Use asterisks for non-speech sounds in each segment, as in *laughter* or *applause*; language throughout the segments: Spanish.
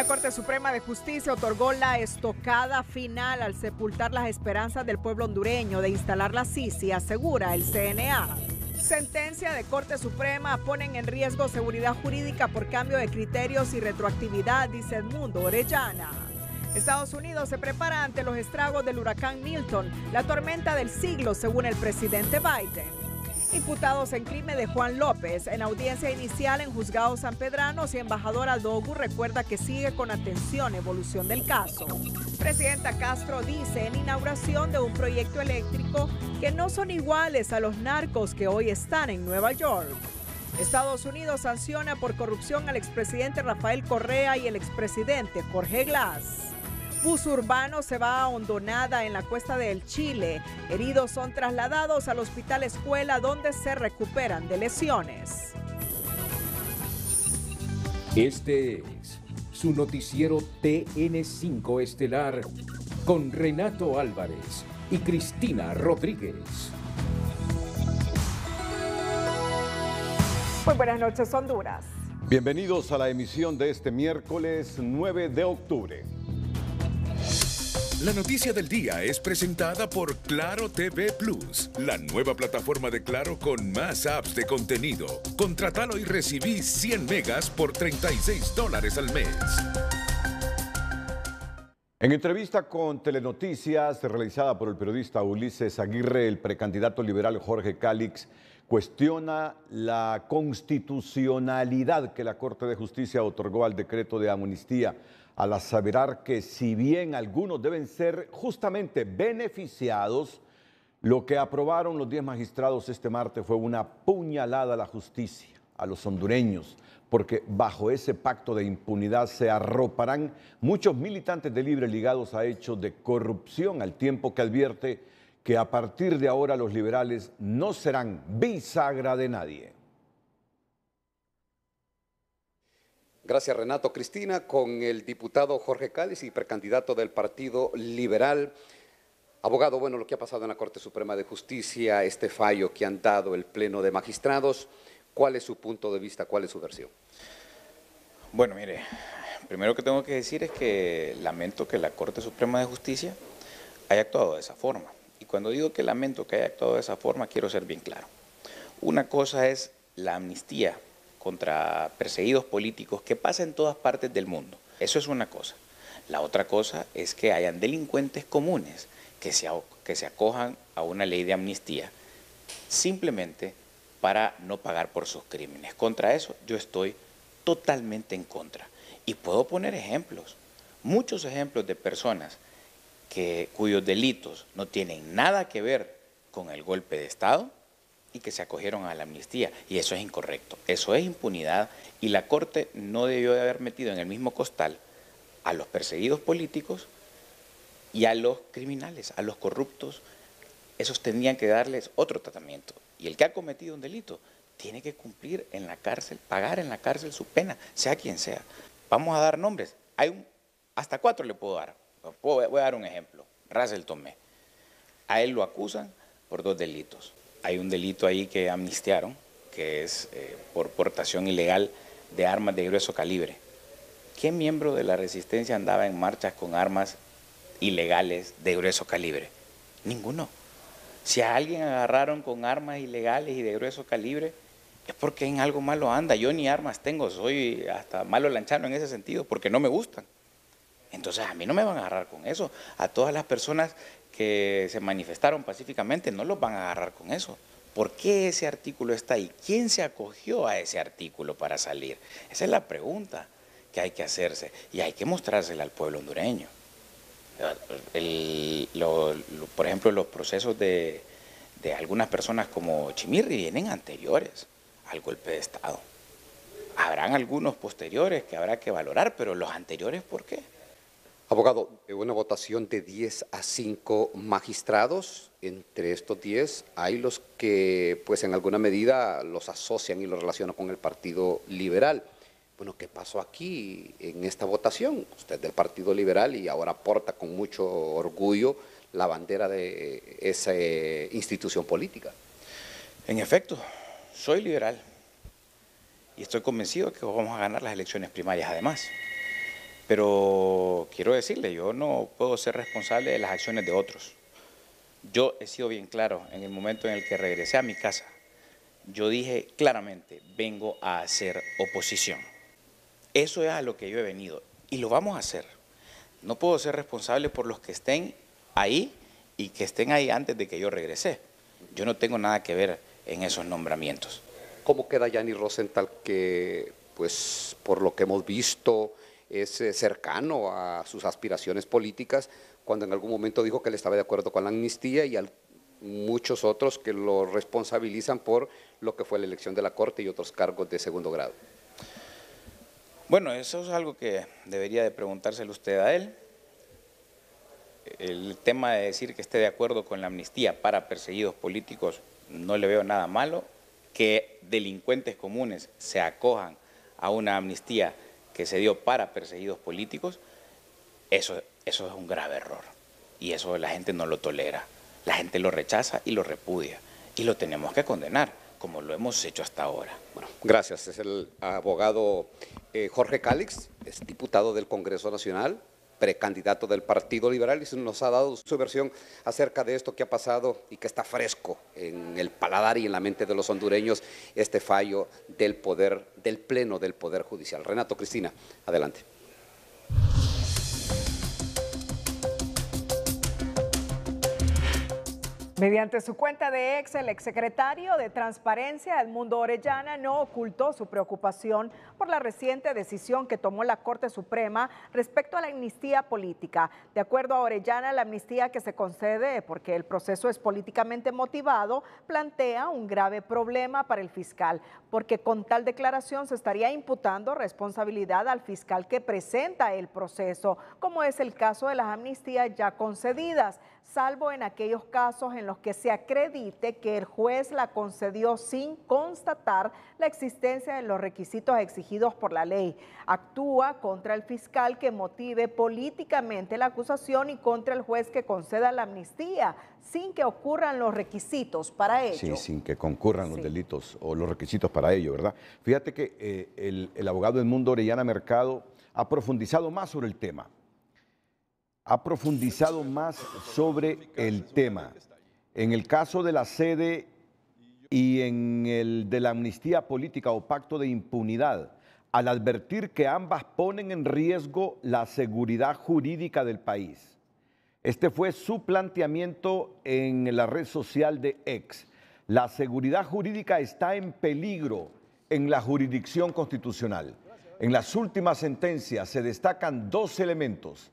La Corte Suprema de Justicia otorgó la estocada final al sepultar las esperanzas del pueblo hondureño de instalar la CICI, asegura el CNA. Sentencia de Corte Suprema ponen en riesgo seguridad jurídica por cambio de criterios y retroactividad, dice Edmundo Orellana. Estados Unidos se prepara ante los estragos del huracán Milton, la tormenta del siglo, según el presidente Biden. Imputados en crimen de Juan López, en audiencia inicial en Juzgado San Pedrano, y embajadora Dogu recuerda que sigue con atención evolución del caso. Presidenta Castro dice en inauguración de un proyecto eléctrico que no son iguales a los narcos que hoy están en Nueva York. Estados Unidos sanciona por corrupción al expresidente Rafael Correa y el expresidente Jorge Glass. Bus urbano se va a Hondonada en la cuesta del Chile. Heridos son trasladados al hospital escuela donde se recuperan de lesiones. Este es su noticiero TN5 Estelar con Renato Álvarez y Cristina Rodríguez. Muy buenas noches, Honduras. Bienvenidos a la emisión de este miércoles 9 de octubre. La noticia del día es presentada por Claro TV Plus, la nueva plataforma de Claro con más apps de contenido. Contratalo y recibí 100 megas por 36 dólares al mes. En entrevista con Telenoticias, realizada por el periodista Ulises Aguirre, el precandidato liberal Jorge Calix, cuestiona la constitucionalidad que la Corte de Justicia otorgó al decreto de amnistía al aseverar que si bien algunos deben ser justamente beneficiados, lo que aprobaron los 10 magistrados este martes fue una puñalada a la justicia, a los hondureños, porque bajo ese pacto de impunidad se arroparán muchos militantes de Libre ligados a hechos de corrupción, al tiempo que advierte que a partir de ahora los liberales no serán bisagra de nadie. Gracias Renato Cristina, con el diputado Jorge Cáliz, y precandidato del Partido Liberal. Abogado, bueno, lo que ha pasado en la Corte Suprema de Justicia, este fallo que han dado el Pleno de Magistrados, ¿cuál es su punto de vista, cuál es su versión? Bueno, mire, primero que tengo que decir es que lamento que la Corte Suprema de Justicia haya actuado de esa forma. Y cuando digo que lamento que haya actuado de esa forma, quiero ser bien claro. Una cosa es la amnistía contra perseguidos políticos que pasa en todas partes del mundo. Eso es una cosa. La otra cosa es que hayan delincuentes comunes que se, que se acojan a una ley de amnistía simplemente para no pagar por sus crímenes. Contra eso yo estoy totalmente en contra. Y puedo poner ejemplos, muchos ejemplos de personas que, cuyos delitos no tienen nada que ver con el golpe de Estado, y que se acogieron a la amnistía. Y eso es incorrecto, eso es impunidad y la Corte no debió de haber metido en el mismo costal a los perseguidos políticos y a los criminales, a los corruptos. Esos tenían que darles otro tratamiento. Y el que ha cometido un delito tiene que cumplir en la cárcel, pagar en la cárcel su pena, sea quien sea. Vamos a dar nombres. Hay hasta cuatro le puedo dar. voy a dar un ejemplo. Russell Tomé. A él lo acusan por dos delitos hay un delito ahí que amnistiaron, que es eh, por portación ilegal de armas de grueso calibre. ¿Qué miembro de la resistencia andaba en marchas con armas ilegales de grueso calibre? Ninguno. Si a alguien agarraron con armas ilegales y de grueso calibre, es porque en algo malo anda. Yo ni armas tengo, soy hasta malo lanchano en ese sentido, porque no me gustan. Entonces a mí no me van a agarrar con eso. A todas las personas que se manifestaron pacíficamente, no los van a agarrar con eso. ¿Por qué ese artículo está ahí? ¿Quién se acogió a ese artículo para salir? Esa es la pregunta que hay que hacerse y hay que mostrársela al pueblo hondureño. por ejemplo, los procesos de algunas personas como Chimirri vienen anteriores al golpe de Estado. Habrán algunos posteriores que habrá que valorar, pero los anteriores, ¿por qué? Abogado, eh, una votación de 10 a 5 magistrados. Entre estos 10 hay los que, pues en alguna medida, los asocian y los relacionan con el Partido Liberal. Bueno, ¿qué pasó aquí en esta votación? Usted es del Partido Liberal y ahora porta con mucho orgullo la bandera de esa eh, institución política. En efecto, soy liberal y estoy convencido de que vamos a ganar las elecciones primarias además. Pero quiero decirle, yo no puedo ser responsable de las acciones de otros. Yo he sido bien claro en el momento en el que regresé a mi casa. Yo dije claramente, vengo a hacer oposición. Eso es a lo que yo he venido y lo vamos a hacer. No puedo ser responsable por los que estén ahí y que estén ahí antes de que yo regrese. Yo no tengo nada que ver en esos nombramientos. ¿Cómo queda Yanni Rosenthal que, pues, por lo que hemos visto, es eh, cercano a sus aspiraciones políticas, cuando en algún momento dijo que él estaba de acuerdo con la amnistía y a muchos otros que lo responsabilizan por lo que fue la elección de la Corte y otros cargos de segundo grado. Bueno, eso es algo que debería de preguntárselo usted a él. El tema de decir que esté de acuerdo con la amnistía para perseguidos políticos no le veo nada malo. Que delincuentes comunes se acojan a una amnistía que se dio para perseguidos políticos, eso, eso es un grave error. Y eso la gente no lo tolera. La gente lo rechaza y lo repudia. Y lo tenemos que condenar, como lo hemos hecho hasta ahora. Bueno, gracias. Es el abogado eh, Jorge Cálix, es diputado del Congreso Nacional, precandidato del Partido Liberal, y nos ha dado su versión acerca de esto que ha pasado y que está fresco en el paladar y en la mente de los hondureños, este fallo del poder, del pleno del Poder Judicial. Renato, Cristina, adelante. Mediante su cuenta de ex, el exsecretario de Transparencia Edmundo Orellana no ocultó su preocupación por la reciente decisión que tomó la Corte Suprema respecto a la amnistía política. De acuerdo a Orellana, la amnistía que se concede porque el proceso es políticamente motivado plantea un grave problema para el fiscal, porque con tal declaración se estaría imputando responsabilidad al fiscal que presenta el proceso, como es el caso de las amnistías ya concedidas salvo en aquellos casos en los que se acredite que el juez la concedió sin constatar la existencia de los requisitos exigidos por la ley. Actúa contra el fiscal que motive políticamente la acusación y contra el juez que conceda la amnistía sin que ocurran los requisitos para ello. Sí, sin que concurran los delitos o los requisitos para ello, ¿verdad? Fíjate que eh, el, el abogado mundo Orellana Mercado ha profundizado más sobre el tema ha profundizado más sobre el tema. En el caso de la sede y en el de la amnistía política o pacto de impunidad, al advertir que ambas ponen en riesgo la seguridad jurídica del país. Este fue su planteamiento en la red social de X. La seguridad jurídica está en peligro en la jurisdicción constitucional. En las últimas sentencias se destacan dos elementos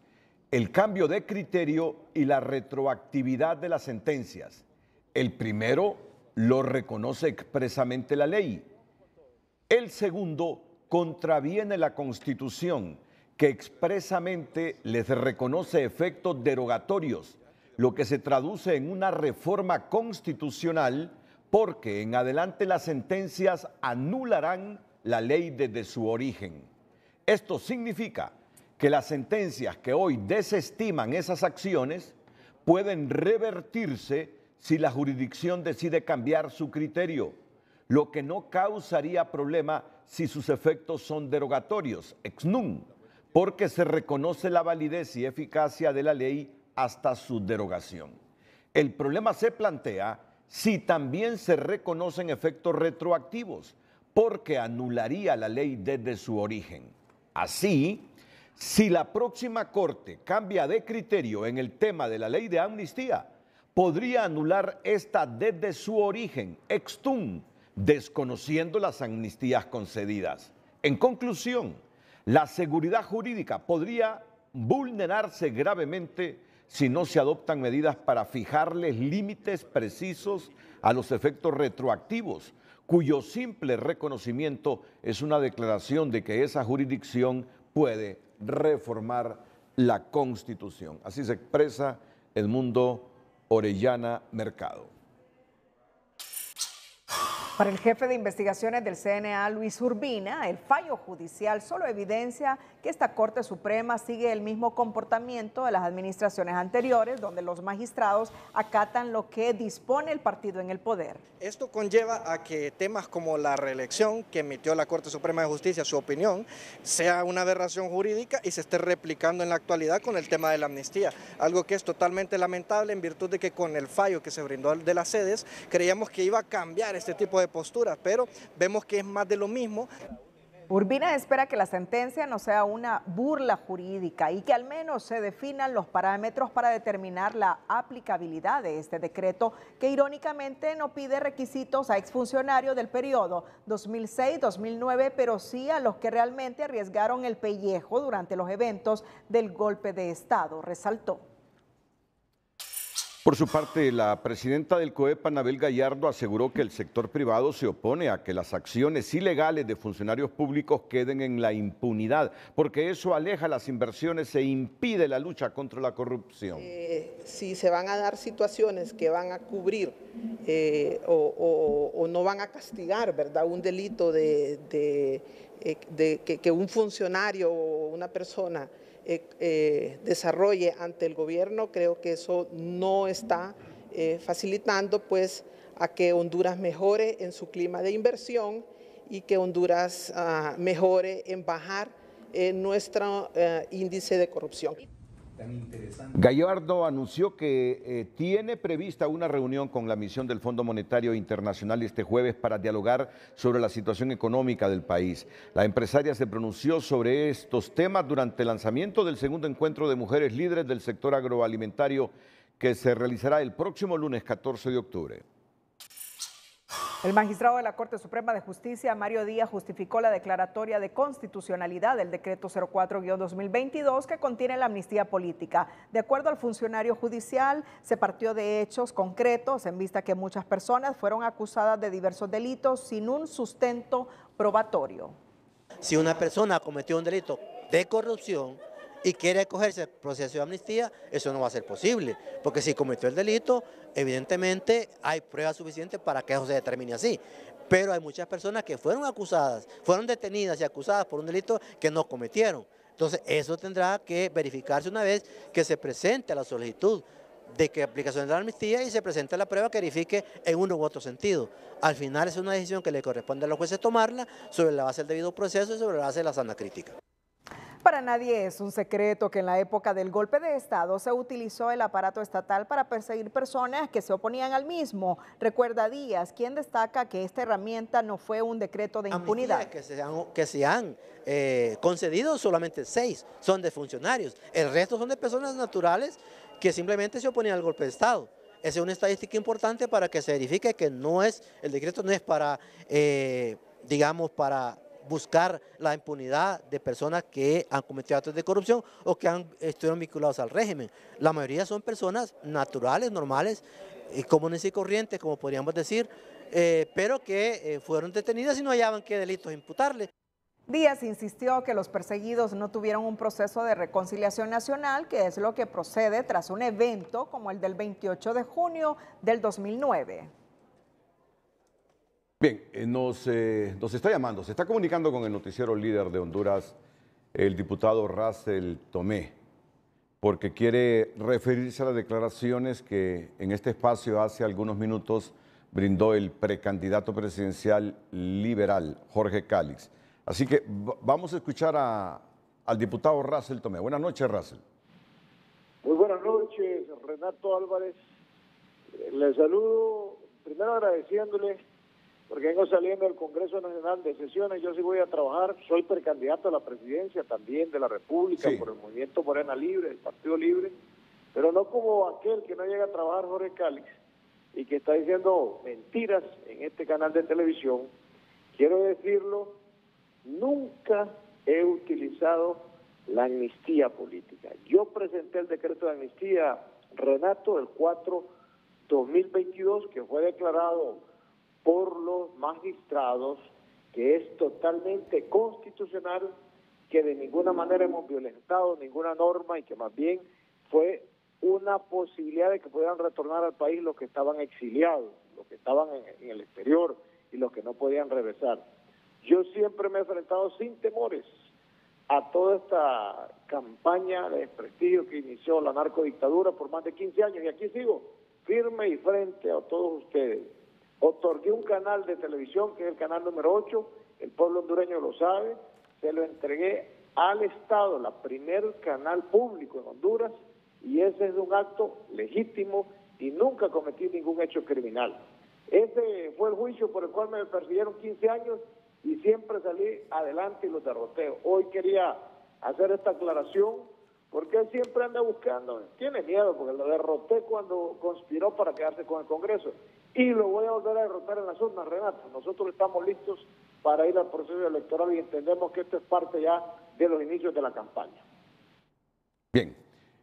el cambio de criterio y la retroactividad de las sentencias. El primero lo reconoce expresamente la ley. El segundo contraviene la Constitución, que expresamente les reconoce efectos derogatorios, lo que se traduce en una reforma constitucional porque en adelante las sentencias anularán la ley desde su origen. Esto significa que las sentencias que hoy desestiman esas acciones pueden revertirse si la jurisdicción decide cambiar su criterio, lo que no causaría problema si sus efectos son derogatorios, ex nunc, porque se reconoce la validez y eficacia de la ley hasta su derogación. El problema se plantea si también se reconocen efectos retroactivos, porque anularía la ley desde su origen. Así, si la próxima Corte cambia de criterio en el tema de la ley de amnistía, podría anular esta desde su origen, extum, desconociendo las amnistías concedidas. En conclusión, la seguridad jurídica podría vulnerarse gravemente si no se adoptan medidas para fijarles límites precisos a los efectos retroactivos, cuyo simple reconocimiento es una declaración de que esa jurisdicción puede reformar la Constitución. Así se expresa el mundo Orellana Mercado. Para el jefe de investigaciones del CNA, Luis Urbina, el fallo judicial solo evidencia esta Corte Suprema sigue el mismo comportamiento de las administraciones anteriores, donde los magistrados acatan lo que dispone el partido en el poder. Esto conlleva a que temas como la reelección, que emitió la Corte Suprema de Justicia su opinión, sea una aberración jurídica y se esté replicando en la actualidad con el tema de la amnistía, algo que es totalmente lamentable en virtud de que con el fallo que se brindó de las sedes creíamos que iba a cambiar este tipo de posturas, pero vemos que es más de lo mismo. Urbina espera que la sentencia no sea una burla jurídica y que al menos se definan los parámetros para determinar la aplicabilidad de este decreto, que irónicamente no pide requisitos a exfuncionarios del periodo 2006-2009, pero sí a los que realmente arriesgaron el pellejo durante los eventos del golpe de Estado, resaltó. Por su parte, la presidenta del COEP, Anabel Gallardo, aseguró que el sector privado se opone a que las acciones ilegales de funcionarios públicos queden en la impunidad, porque eso aleja las inversiones e impide la lucha contra la corrupción. Eh, si se van a dar situaciones que van a cubrir eh, o, no van a castigar ¿verdad? un delito de, eh, que un funcionario o una persona eh, eh, desarrolle ante el gobierno, creo que eso no está eh, facilitando pues a que Honduras mejore en su clima de inversión y que Honduras ah, mejore en bajar nuestro índice de corrupción. Gallardo anunció que eh, tiene prevista una reunión con la misión del Fondo Monetario Internacional este jueves para dialogar sobre la situación económica del país. La empresaria se pronunció sobre estos temas durante el lanzamiento del segundo encuentro de mujeres líderes del sector agroalimentario que se realizará el próximo lunes 14 de octubre. El magistrado de la Corte Suprema de Justicia, Mario Díaz, justificó la declaratoria de constitucionalidad del decreto 04-2022 que contiene la amnistía política. De acuerdo al funcionario judicial, se partió de hechos concretos en vista que muchas personas fueron acusadas de diversos delitos sin un sustento probatorio. Si una persona cometió un delito de corrupción, y quiere acogerse al proceso de amnistía, eso no va a ser posible, porque si cometió el delito, evidentemente hay pruebas suficientes para que eso se determine así. Pero hay muchas personas que fueron acusadas, fueron detenidas y acusadas por un delito que no cometieron. Entonces, eso tendrá que verificarse una vez que se presente la solicitud de que aplicación de la amnistía y se presente la prueba que verifique en uno u otro sentido. Al final es una decisión que le corresponde a los jueces tomarla sobre la base del debido proceso y sobre la base de la sana crítica. Para nadie es un secreto que en la época del golpe de Estado se utilizó el aparato estatal para perseguir personas que se oponían al mismo. Recuerda Díaz, quien destaca que esta herramienta no fue un decreto de impunidad. Que se han, eh, concedido solamente seis son de funcionarios, el resto son de personas naturales que simplemente se oponían al golpe de Estado. Esa es una estadística importante para que se verifique que no es, el decreto no es para, eh, digamos, para buscar la impunidad de personas que han cometido actos de corrupción o que han, estuvieron vinculados al régimen. La mayoría son personas naturales, normales, y eh, comunes y corrientes, como podríamos decir, eh, pero que eh, fueron detenidas y no hallaban qué delitos imputarle. Díaz insistió que los perseguidos no tuvieron un proceso de reconciliación nacional, que es lo que procede tras un evento como el del 28 de junio del 2009. Bien, eh, nos, eh, nos, está llamando, se está comunicando con el noticiero líder de Honduras, el diputado Russell Tomé, porque quiere referirse a las declaraciones que en este espacio hace algunos minutos brindó el precandidato presidencial liberal, Jorge Cálix. Así que vamos a escuchar a, al diputado Russell Tomé. Buenas noches, Russell. Muy buenas noches, Renato Álvarez. Eh, Les saludo, primero agradeciéndole porque vengo saliendo del Congreso Nacional de sesiones, yo sí voy a trabajar, soy precandidato a la presidencia también de la República por el Movimiento Morena Libre, el Partido Libre, pero no como aquel que no llega a trabajar Jorge Cálix y que está diciendo mentiras en este canal de televisión. Quiero decirlo, nunca he utilizado la amnistía política. Yo presenté el decreto de amnistía, Renato, el 4 2022, que fue declarado por los magistrados, que es totalmente constitucional, que de ninguna manera hemos violentado ninguna norma y que más bien fue una posibilidad de que pudieran retornar al país los que estaban exiliados, los que estaban en, el exterior y los que no podían regresar. Yo siempre me he enfrentado sin temores a toda esta campaña de desprestigio que inició la narcodictadura por más de 15 años y aquí sigo, firme y frente a todos ustedes. Otorgué un canal de televisión, que es el canal número 8, el pueblo hondureño lo sabe, se lo entregué al Estado, la primer canal público en Honduras, y ese es un acto legítimo y nunca cometí ningún hecho criminal. Ese fue el juicio por el cual me persiguieron 15 años y siempre salí adelante y los derroté. Hoy quería hacer esta aclaración porque él siempre anda buscando, tiene miedo porque lo derroté cuando conspiró para quedarse con el Congreso y lo voy a volver a derrotar en las urnas, Renato. Nosotros estamos listos para ir al proceso electoral y entendemos que esto es parte ya de los inicios de la campaña. Bien,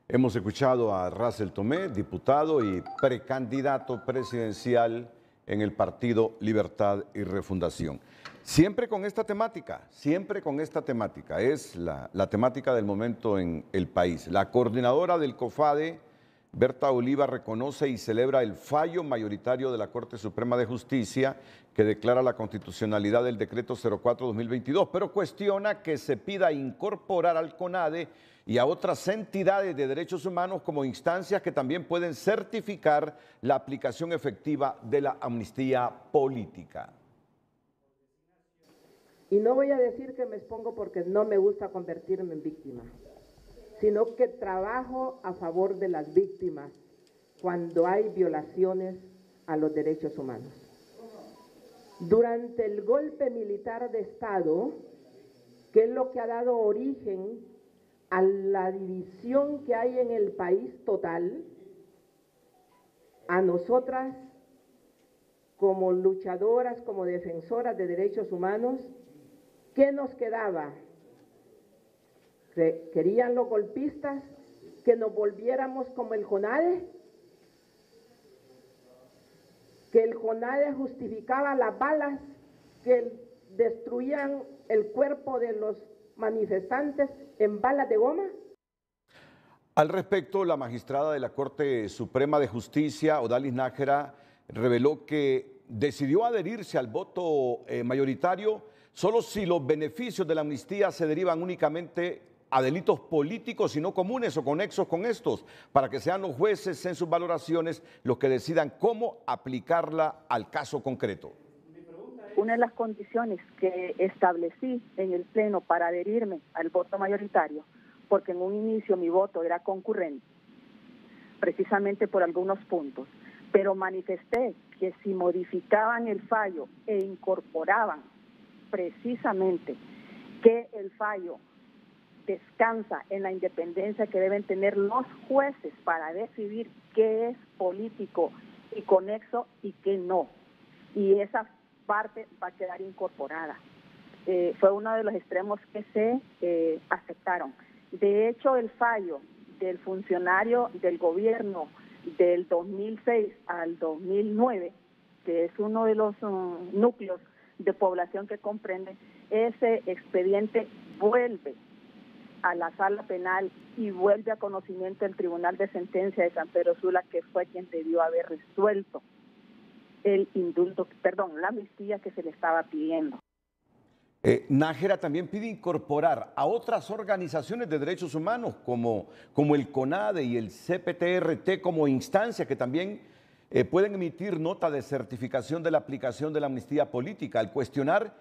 hemos escuchado a Russell Tomé, diputado y precandidato presidencial en el Partido Libertad y Refundación. Siempre con esta temática, siempre con esta temática, es la, la temática del momento en el país. La coordinadora del COFADE Berta Oliva reconoce y celebra el fallo mayoritario de la Corte Suprema de Justicia que declara la constitucionalidad del decreto 04-2022, pero cuestiona que se pida incorporar al CONADE y a otras entidades de derechos humanos como instancias que también pueden certificar la aplicación efectiva de la amnistía política. Y no voy a decir que me expongo porque no me gusta convertirme en víctima sino que trabajo a favor de las víctimas cuando hay violaciones a los derechos humanos. Durante el golpe militar de Estado, que es lo que ha dado origen a la división que hay en el país total, a nosotras como luchadoras, como defensoras de derechos humanos, ¿qué nos quedaba? ¿Querían los golpistas que nos volviéramos como el Jonade? ¿Que el Jonade justificaba las balas que destruían el cuerpo de los manifestantes en balas de goma? Al respecto, la magistrada de la Corte Suprema de Justicia, Odalis Nájera, reveló que decidió adherirse al voto eh, mayoritario solo si los beneficios de la amnistía se derivan únicamente a delitos políticos y no comunes o conexos con estos, para que sean los jueces en sus valoraciones los que decidan cómo aplicarla al caso concreto. Una de las condiciones que establecí en el Pleno para adherirme al voto mayoritario, porque en un inicio mi voto era concurrente, precisamente por algunos puntos, pero manifesté que si modificaban el fallo e incorporaban precisamente que el fallo descansa en la independencia que deben tener los jueces para decidir qué es político y conexo y qué no. Y esa parte va a quedar incorporada. Eh, fue uno de los extremos que se eh, aceptaron. De hecho, el fallo del funcionario del gobierno del 2006 al 2009, que es uno de los mm, núcleos de población que comprende, ese expediente vuelve a la sala penal y vuelve a conocimiento el Tribunal de Sentencia de San Pedro Sula, que fue quien debió haber resuelto el indulto, perdón, la amnistía que se le estaba pidiendo. Eh, Nájera también pide incorporar a otras organizaciones de derechos humanos como, como el CONADE y el CPTRT como instancia que también eh, pueden emitir nota de certificación de la aplicación de la amnistía política al cuestionar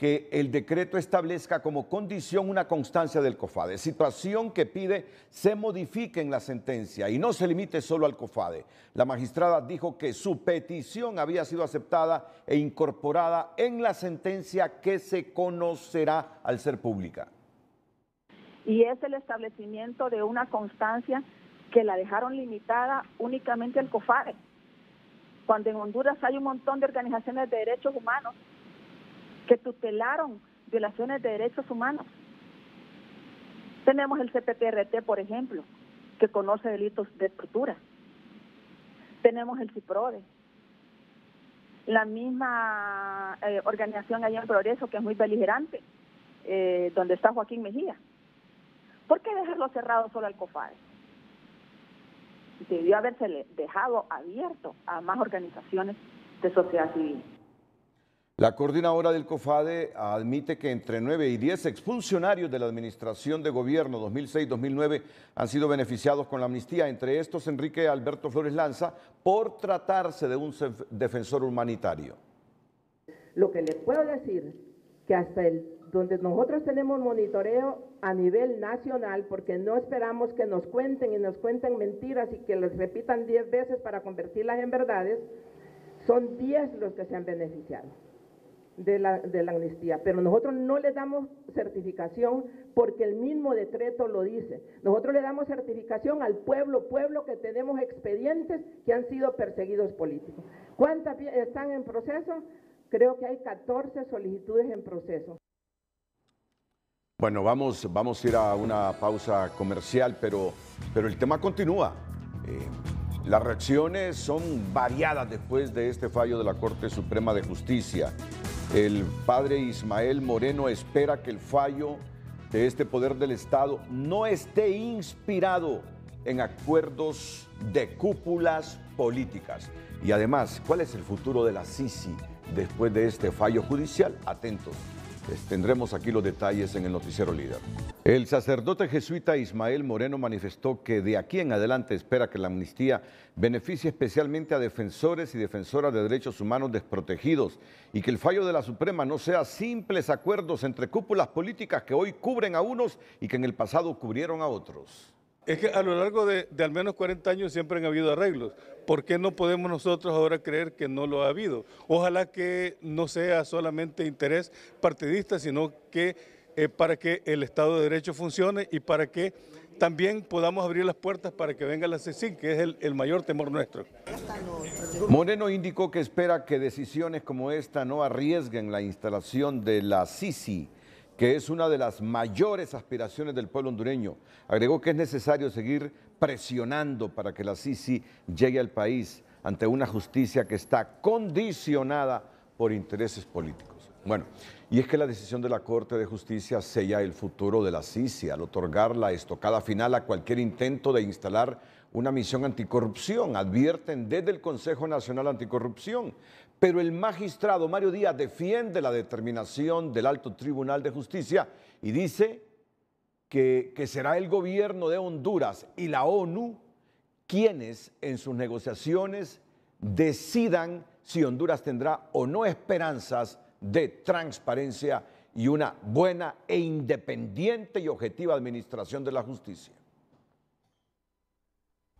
que el decreto establezca como condición una constancia del COFADE, situación que pide se modifique en la sentencia y no se limite solo al COFADE. La magistrada dijo que su petición había sido aceptada e incorporada en la sentencia que se conocerá al ser pública. Y es el establecimiento de una constancia que la dejaron limitada únicamente al COFADE, cuando en Honduras hay un montón de organizaciones de derechos humanos que tutelaron violaciones de derechos humanos. Tenemos el CPTRT, por ejemplo, que conoce delitos de tortura. Tenemos el CIPRODE, la misma eh, organización allá en Progreso, que es muy beligerante, eh, donde está Joaquín Mejía. ¿Por qué dejarlo cerrado solo al COFADE? Debió haberse dejado abierto a más organizaciones de sociedad civil. La coordinadora del COFADE admite que entre 9 y 10 exfuncionarios de la Administración de Gobierno 2006-2009 han sido beneficiados con la amnistía, entre estos Enrique Alberto Flores Lanza, por tratarse de un defensor humanitario. Lo que les puedo decir, que hasta el, donde nosotros tenemos monitoreo a nivel nacional, porque no esperamos que nos cuenten y nos cuenten mentiras y que las repitan 10 veces para convertirlas en verdades, son 10 los que se han beneficiado de la, amnistía, pero nosotros no le damos certificación porque el mismo decreto lo dice. Nosotros le damos certificación al pueblo, pueblo que tenemos expedientes que han sido perseguidos políticos. ¿Cuántas están en proceso? Creo que hay 14 solicitudes en proceso. Bueno, vamos, vamos a ir a una pausa comercial, pero, pero el tema continúa. Eh, las reacciones son variadas después de este fallo de la Corte Suprema de Justicia. El padre Ismael Moreno espera que el fallo de este poder del Estado no esté inspirado en acuerdos de cúpulas políticas. Y además, ¿cuál es el futuro de la Sisi después de este fallo judicial? Atentos. Tendremos aquí los detalles en el noticiero líder. El sacerdote jesuita Ismael Moreno manifestó que de aquí en adelante espera que la amnistía beneficie especialmente a defensores y defensoras de derechos humanos desprotegidos y que el fallo de la Suprema no sea simples acuerdos entre cúpulas políticas que hoy cubren a unos y que en el pasado cubrieron a otros. Es que a lo largo de, al menos 40 años siempre han habido arreglos. ¿Por qué no podemos nosotros ahora creer que no lo ha habido? Ojalá que no sea solamente interés partidista, sino que eh, para que el Estado de Derecho funcione y para que también podamos abrir las puertas para que venga la CECIN, que es el, mayor temor nuestro. Moreno indicó que espera que decisiones como esta no arriesguen la instalación de la CICI que es una de las mayores aspiraciones del pueblo hondureño. Agregó que es necesario seguir presionando para que la Sisi llegue al país ante una justicia que está condicionada por intereses políticos. Bueno, y es que la decisión de la Corte de Justicia sella el futuro de la Sisi al otorgar la estocada final a cualquier intento de instalar una misión anticorrupción, advierten desde el Consejo Nacional Anticorrupción. Pero el magistrado Mario Díaz defiende la determinación del Alto Tribunal de Justicia y dice que, será el gobierno de Honduras y la ONU quienes en sus negociaciones decidan si Honduras tendrá o no esperanzas de transparencia y una buena e independiente y objetiva administración de la justicia.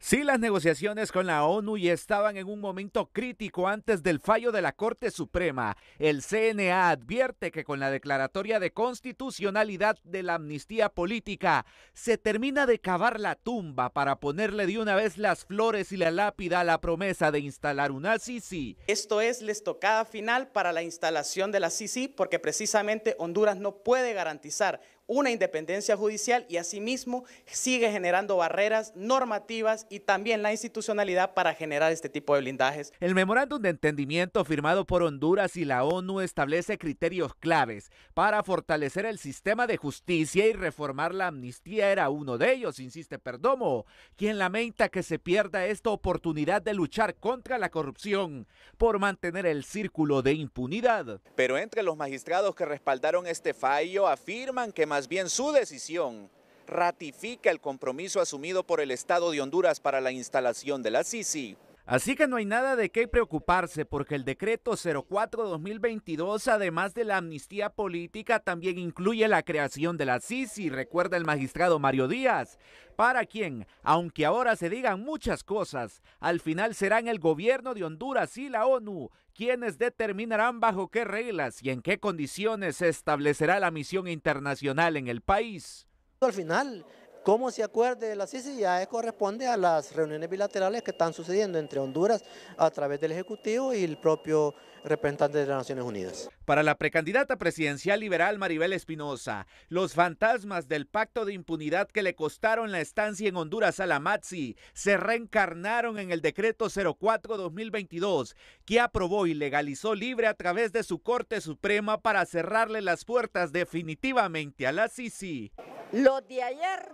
Si las negociaciones con la ONU ya estaban en un momento crítico antes del fallo de la Corte Suprema, el CNA advierte que con la declaratoria de constitucionalidad de la amnistía política se termina de cavar la tumba para ponerle de una vez las flores y la lápida a la promesa de instalar una Sisi. Esto es la estocada final para la instalación de la Sisi porque precisamente Honduras no puede garantizar una independencia judicial y asimismo sigue generando barreras normativas y también la institucionalidad para generar este tipo de blindajes. El memorándum de entendimiento firmado por Honduras y la ONU establece criterios claves para fortalecer el sistema de justicia y reformar la amnistía era uno de ellos, insiste Perdomo, quien lamenta que se pierda esta oportunidad de luchar contra la corrupción por mantener el círculo de impunidad. Pero entre los magistrados que respaldaron este fallo afirman que más bien su decisión ratifica el compromiso asumido por el Estado de Honduras para la instalación de la Sisi. Así que no hay nada de qué preocuparse porque el decreto 04-2022, además de la amnistía política, también incluye la creación de la CICI, recuerda el magistrado Mario Díaz, para quien, aunque ahora se digan muchas cosas, al final serán el gobierno de Honduras y la ONU quienes determinarán bajo qué reglas y en qué condiciones se establecerá la misión internacional en el país. Al final, cómo se acuerde de CICI? ya corresponde a las reuniones bilaterales que están sucediendo entre Honduras a través del Ejecutivo y el propio representante de las Naciones Unidas. Para la precandidata presidencial liberal Maribel Espinosa, los fantasmas del pacto de impunidad que le costaron la estancia en Honduras a la Mazzi se reencarnaron en el decreto 04-2022 que aprobó y legalizó libre a través de su Corte Suprema para cerrarle las puertas definitivamente a la CICI. Los de ayer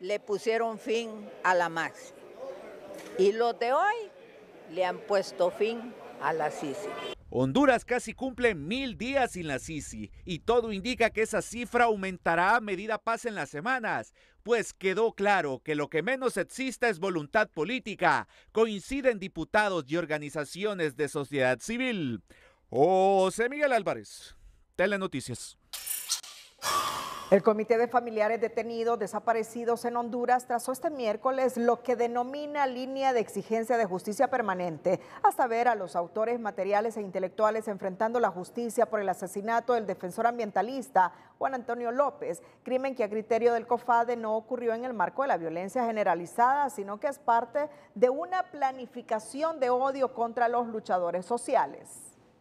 le pusieron fin a la maxi y los de hoy le han puesto fin a la Sisi. Honduras casi cumple mil días sin la Sisi y todo indica que esa cifra aumentará a medida pasen las semanas, pues quedó claro que lo que menos existe es voluntad política, coinciden diputados y organizaciones de sociedad civil. José Miguel Álvarez, Telenoticias. El Comité de Familiares Detenidos Desaparecidos en Honduras trazó este miércoles lo que denomina línea de exigencia de justicia permanente, a saber a los autores materiales e intelectuales enfrentando la justicia por el asesinato del defensor ambientalista Juan Antonio López, crimen que a criterio del COFADE no ocurrió en el marco de la violencia generalizada, sino que es parte de una planificación de odio contra los luchadores sociales.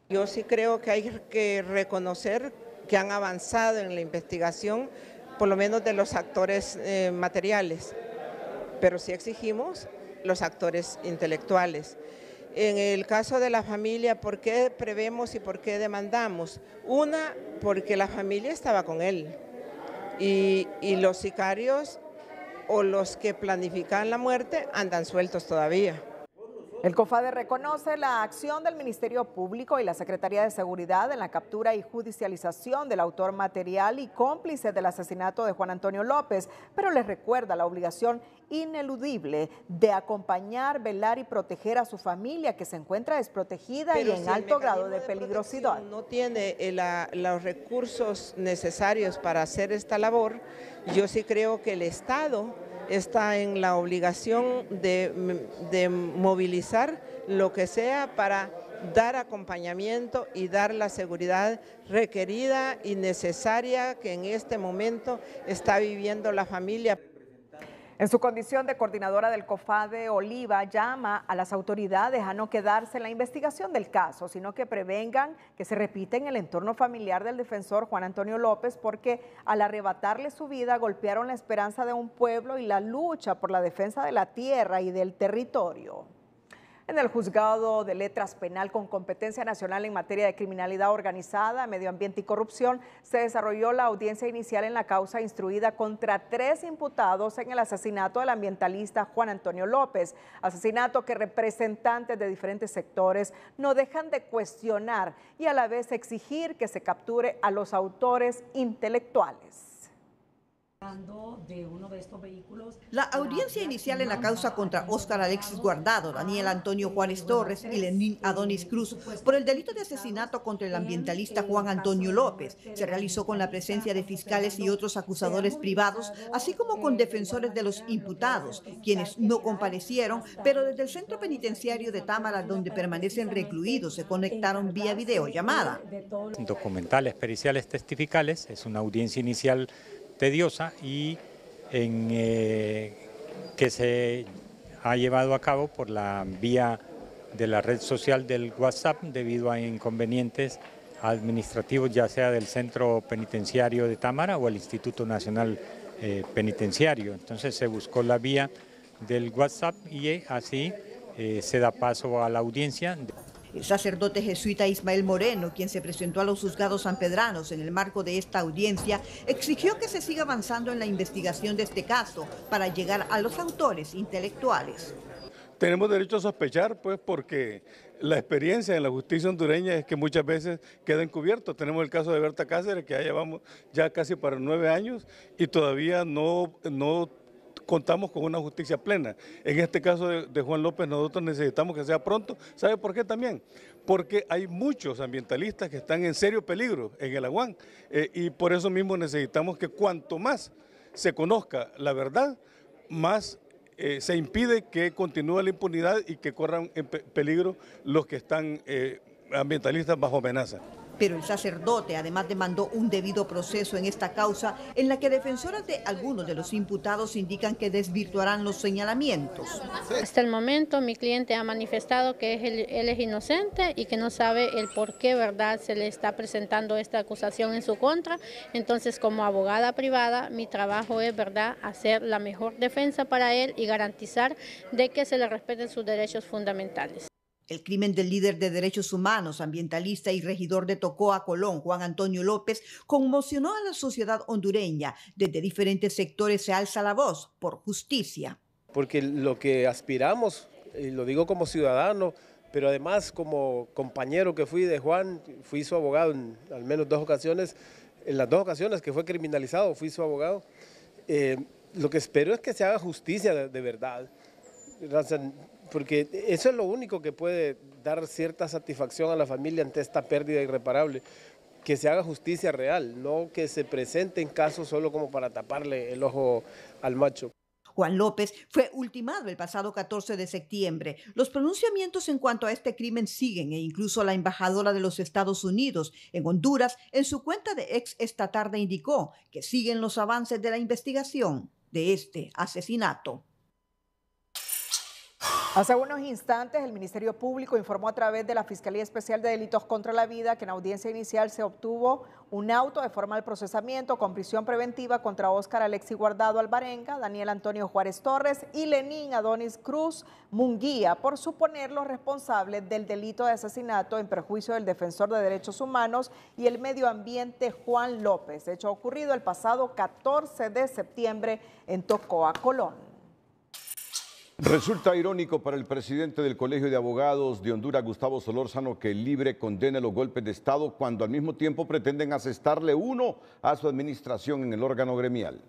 Yo sí creo que hay que reconocer que han avanzado en la investigación, por lo menos de los actores eh, materiales, pero sí exigimos los actores intelectuales. En el caso de la familia, ¿por qué prevemos y por qué demandamos? Una, porque la familia estaba con él y los sicarios o los que planifican la muerte andan sueltos todavía. El COFADE reconoce la acción del Ministerio Público y la Secretaría de Seguridad en la captura y judicialización del autor material y cómplice del asesinato de Juan Antonio López, pero les recuerda la obligación ineludible de acompañar, velar y proteger a su familia que se encuentra desprotegida y en alto grado de, peligrosidad. No tiene eh, los recursos necesarios para hacer esta labor. Yo sí creo que el Estado está en la obligación de, movilizar lo que sea para dar acompañamiento y dar la seguridad requerida y necesaria que en este momento está viviendo la familia. En su condición de coordinadora del COFADE, Oliva llama a las autoridades a no quedarse en la investigación del caso, sino que prevengan que se repita en el entorno familiar del defensor Juan Antonio López, porque al arrebatarle su vida golpearon la esperanza de un pueblo y la lucha por la defensa de la tierra y del territorio en el juzgado de letras penal con competencia nacional en materia de criminalidad organizada, medio ambiente y corrupción, se desarrolló la audiencia inicial en la causa instruida contra tres imputados en el asesinato del ambientalista Juan Antonio López, asesinato que representantes de diferentes sectores no dejan de cuestionar y a la vez exigir que se capture a los autores intelectuales. La audiencia inicial en la causa contra Óscar Alexis Guardado, Daniel Antonio Juárez Torres y Lenín eh, Adonis Cruz por el delito de asesinato contra el ambientalista Juan Antonio López se realizó con la presencia de fiscales y otros acusadores privados, así como con eh, defensores de los imputados, quienes no comparecieron, pero desde el centro penitenciario de Támara, donde permanecen recluidos, se conectaron vía videollamada. Documentales, periciales, testificales, es una audiencia inicial tediosa y eh, que se ha llevado a cabo por la vía de la red social del WhatsApp debido a inconvenientes administrativos ya sea del Centro Penitenciario de Támara o el Instituto Nacional eh, Penitenciario. Entonces se buscó la vía del WhatsApp y eh, así se da paso a la audiencia. El sacerdote jesuita Ismael Moreno, quien se presentó a los juzgados sanpedranos en el marco de esta audiencia, exigió que se siga avanzando en la investigación de este caso para llegar a los autores intelectuales. Tenemos derecho a sospechar, pues, porque la experiencia en la justicia hondureña es que muchas veces queda encubierto. Tenemos el caso de Berta Cáceres, que ya llevamos ya casi para nueve años y todavía no, no contamos con una justicia plena. En este caso de, Juan López, nosotros necesitamos que sea pronto. ¿Sabe por qué también? Porque hay muchos ambientalistas que están en serio peligro en el Aguán eh, y por eso mismo necesitamos que cuanto más se conozca la verdad, más eh, se impide que continúe la impunidad y que corran en peligro los que están eh, ambientalistas bajo amenaza. Pero el sacerdote además demandó un debido proceso en esta causa en la que defensoras de algunos de los imputados indican que desvirtuarán los señalamientos. Hasta el momento mi cliente ha manifestado que él, es inocente y que no sabe el por qué verdad se le está presentando esta acusación en su contra. Entonces como abogada privada mi trabajo es verdad hacer la mejor defensa para él y garantizar de que se le respeten sus derechos fundamentales. El crimen del líder de derechos humanos, ambientalista y regidor de Tocóa, Colón, Juan Antonio López, conmocionó a la sociedad hondureña. Desde diferentes sectores se alza la voz por justicia. Porque lo que aspiramos, y lo digo como ciudadano, pero además como compañero que fui de Juan, fui su abogado en al menos dos ocasiones, en las dos ocasiones que fue criminalizado fui su abogado, eh, lo que espero es que se haga justicia de, de verdad porque eso es lo único que puede dar cierta satisfacción a la familia ante esta pérdida irreparable, que se haga justicia real, no que se presenten casos solo como para taparle el ojo al macho. Juan López fue ultimado el pasado 14 de septiembre. Los pronunciamientos en cuanto a este crimen siguen e incluso la embajadora de los Estados Unidos en Honduras en su cuenta de ex esta tarde indicó que siguen los avances de la investigación de este asesinato. Hace unos instantes, el Ministerio Público informó a través de la Fiscalía Especial de Delitos contra la Vida que en audiencia inicial se obtuvo un auto de formal procesamiento con prisión preventiva contra Óscar Alexi Guardado Albarenga, Daniel Antonio Juárez Torres y Lenín Adonis Cruz Munguía por los responsables del delito de asesinato en perjuicio del defensor de derechos humanos y el medio ambiente Juan López, hecho ocurrido el pasado 14 de septiembre en Tocoa, Colón. Resulta irónico para el presidente del Colegio de Abogados de Honduras, Gustavo Solórzano, que el libre condene los golpes de Estado cuando al mismo tiempo pretenden asestarle uno a su administración en el órgano gremial.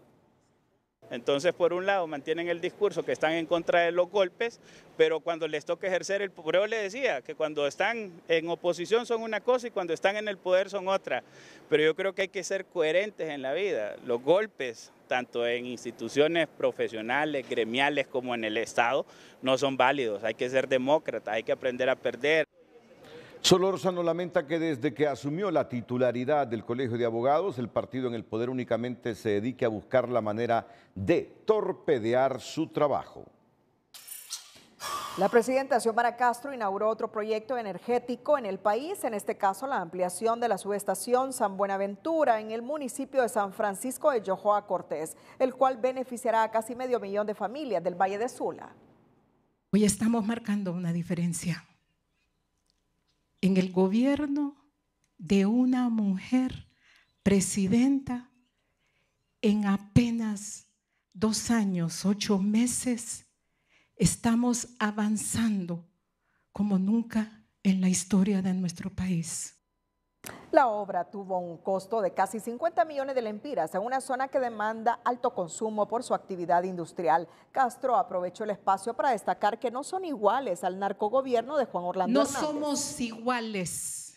Entonces, por un lado, mantienen el discurso que están en contra de los golpes, pero cuando les toca ejercer el poder, le decía que cuando están en oposición son una cosa y cuando están en el poder son otra. Pero yo creo que hay que ser coherentes en la vida. Los golpes tanto en instituciones profesionales, gremiales como en el Estado, no son válidos. Hay que ser demócrata, hay que aprender a perder. no lamenta que desde que asumió la titularidad del Colegio de Abogados, el partido en el poder únicamente se dedique a buscar la manera de torpedear su trabajo. La presidenta Xiomara Castro inauguró otro proyecto energético en el país, en este caso la ampliación de la subestación San Buenaventura en el municipio de San Francisco de Yojoa Cortés, el cual beneficiará a casi medio millón de familias del Valle de Sula. Hoy estamos marcando una diferencia en el gobierno de una mujer presidenta en apenas dos años, ocho meses estamos avanzando como nunca en la historia de nuestro país. La obra tuvo un costo de casi 50 millones de lempiras en una zona que demanda alto consumo por su actividad industrial. Castro aprovechó el espacio para destacar que no son iguales al narcogobierno de Juan Orlando. No somos iguales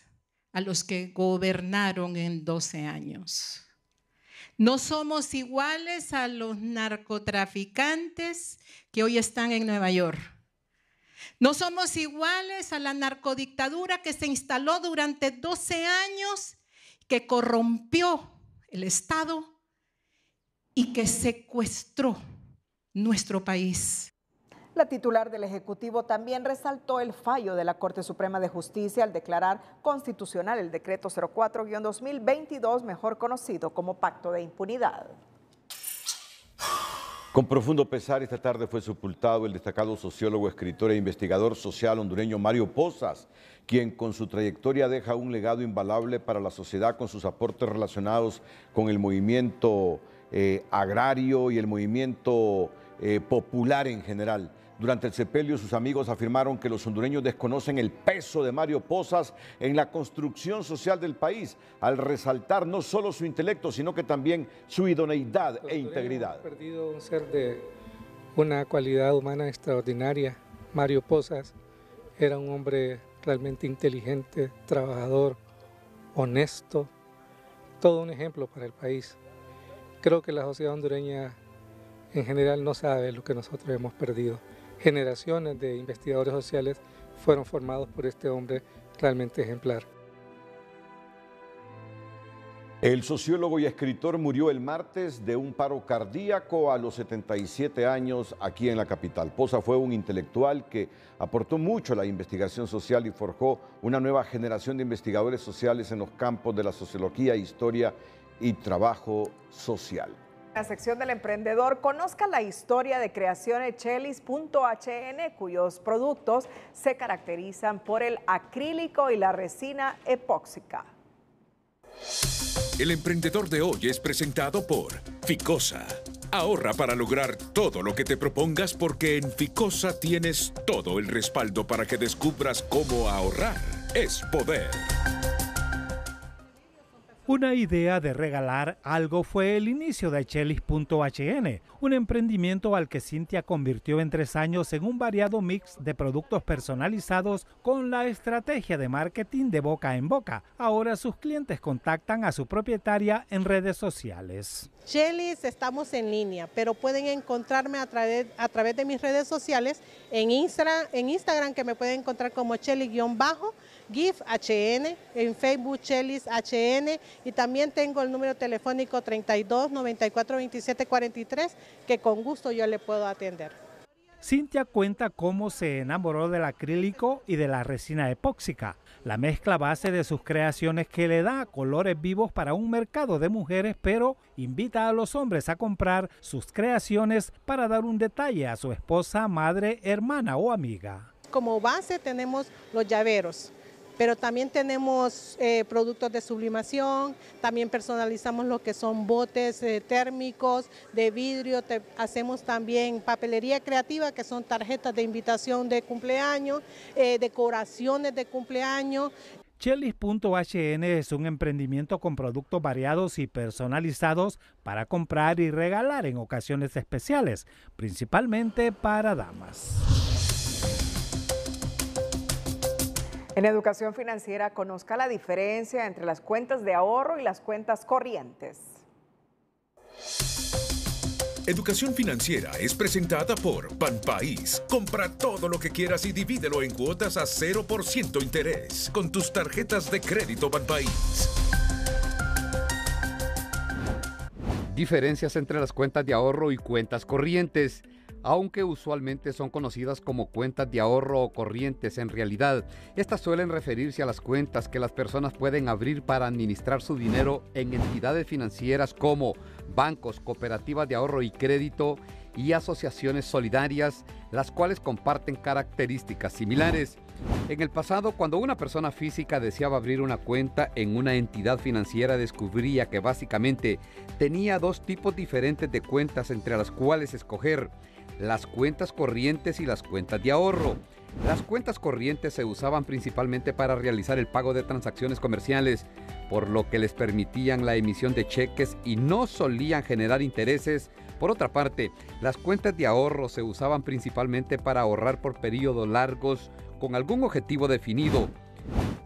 a los que gobernaron en 12 años. No somos iguales a los narcotraficantes que hoy están en Nueva York. No somos iguales a la narcodictadura que se instaló durante 12 años, que corrompió el Estado y que secuestró nuestro país. La titular del Ejecutivo también resaltó el fallo de la Corte Suprema de Justicia al declarar constitucional el decreto 04-2022, mejor conocido como Pacto de Impunidad. Con profundo pesar, esta tarde fue sepultado el destacado sociólogo, escritor e investigador social hondureño Mario Pozas, quien con su trayectoria deja un legado invalable para la sociedad con sus aportes relacionados con el movimiento eh, agrario y el movimiento eh, popular en general. Durante el sepelio, sus amigos afirmaron que los hondureños desconocen el peso de Mario Pozas en la construcción social del país, al resaltar no solo su intelecto, sino que también su idoneidad e integridad. Hemos perdido un ser de una cualidad humana extraordinaria. Mario Pozas era un hombre realmente inteligente, trabajador, honesto, todo un ejemplo para el país. Creo que la sociedad hondureña en general no sabe lo que nosotros hemos perdido generaciones de investigadores sociales fueron formados por este hombre realmente ejemplar. El sociólogo y escritor murió el martes de un paro cardíaco a los 77 años aquí en la capital. Poza fue un intelectual que aportó mucho a la investigación social y forjó una nueva generación de investigadores sociales en los campos de la sociología, historia y trabajo social la sección del emprendedor, conozca la historia de creacioneschelis.hn, cuyos productos se caracterizan por el acrílico y la resina epóxica. El emprendedor de hoy es presentado por Ficosa. Ahorra para lograr todo lo que te propongas porque en Ficosa tienes todo el respaldo para que descubras cómo ahorrar es poder. Una idea de regalar algo fue el inicio de Chelis.hn, un emprendimiento al que Cintia convirtió en tres años en un variado mix de productos personalizados con la estrategia de marketing de boca en boca. Ahora sus clientes contactan a su propietaria en redes sociales. Chelis estamos en línea, pero pueden encontrarme a través, de mis redes sociales en Instagram, en Instagram que me pueden encontrar como Chelis-bajo GIF HN, en Facebook Chelis HN y también tengo el número telefónico 32 94 27 43 que con gusto yo le puedo atender. Cintia cuenta cómo se enamoró del acrílico y de la resina epóxica, la mezcla base de sus creaciones que le da colores vivos para un mercado de mujeres, pero invita a los hombres a comprar sus creaciones para dar un detalle a su esposa, madre, hermana o amiga. Como base tenemos los llaveros, pero también tenemos eh, productos de sublimación, también personalizamos lo que son botes eh, térmicos de vidrio, hacemos también papelería creativa, que son tarjetas de invitación de cumpleaños, eh, decoraciones de cumpleaños. Chelis.hn es un emprendimiento con productos variados y personalizados para comprar y regalar en ocasiones especiales, principalmente para damas. En educación financiera, conozca la diferencia entre las cuentas de ahorro y las cuentas corrientes. Educación Financiera es presentada por Banpaís. Compra todo lo que quieras y divídelo en cuotas a 0% interés con tus tarjetas de crédito Banpaís. Diferencias entre las cuentas de ahorro y cuentas corrientes aunque usualmente son conocidas como cuentas de ahorro o corrientes en realidad. Estas suelen referirse a las cuentas que las personas pueden abrir para administrar su dinero en entidades financieras como bancos, cooperativas de ahorro y crédito y asociaciones solidarias, las cuales comparten características similares. En el pasado, cuando una persona física deseaba abrir una cuenta en una entidad financiera, descubría que básicamente tenía dos tipos diferentes de cuentas entre las cuales escoger las cuentas corrientes y las cuentas de ahorro. Las cuentas corrientes se usaban principalmente para realizar el pago de transacciones comerciales, por lo que les permitían la emisión de cheques y no solían generar intereses. Por otra parte, las cuentas de ahorro se usaban principalmente para ahorrar por periodos largos con algún objetivo definido.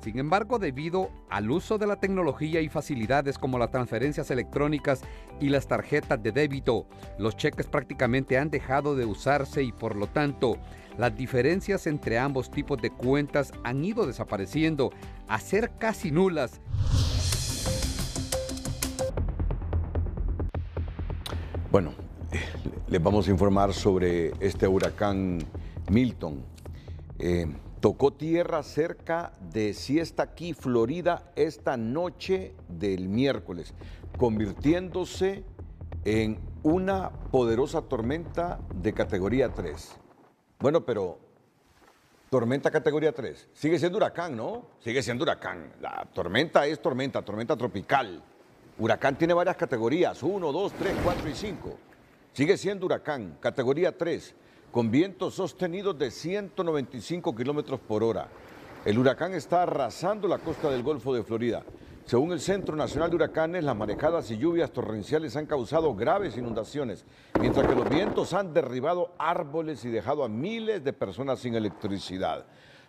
Sin embargo, debido al uso de la tecnología y facilidades como las transferencias electrónicas y las tarjetas de débito, los cheques prácticamente han dejado de usarse y por lo tanto las diferencias entre ambos tipos de cuentas han ido desapareciendo a ser casi nulas. Bueno, eh, les vamos a informar sobre este huracán Milton. Eh, Tocó tierra cerca de Siesta aquí, Florida, esta noche del miércoles, convirtiéndose en una poderosa tormenta de categoría 3. Bueno, pero tormenta categoría 3, sigue siendo huracán, ¿no? Sigue siendo huracán. La tormenta es tormenta, tormenta tropical. Huracán tiene varias categorías, 1, 2, 3, 4 y 5. Sigue siendo huracán, categoría 3 con vientos sostenidos de 195 kilómetros por hora. El huracán está arrasando la costa del Golfo de Florida. Según el Centro Nacional de Huracanes, las marejadas y lluvias torrenciales han causado graves inundaciones, mientras que los vientos han derribado árboles y dejado a miles de personas sin electricidad.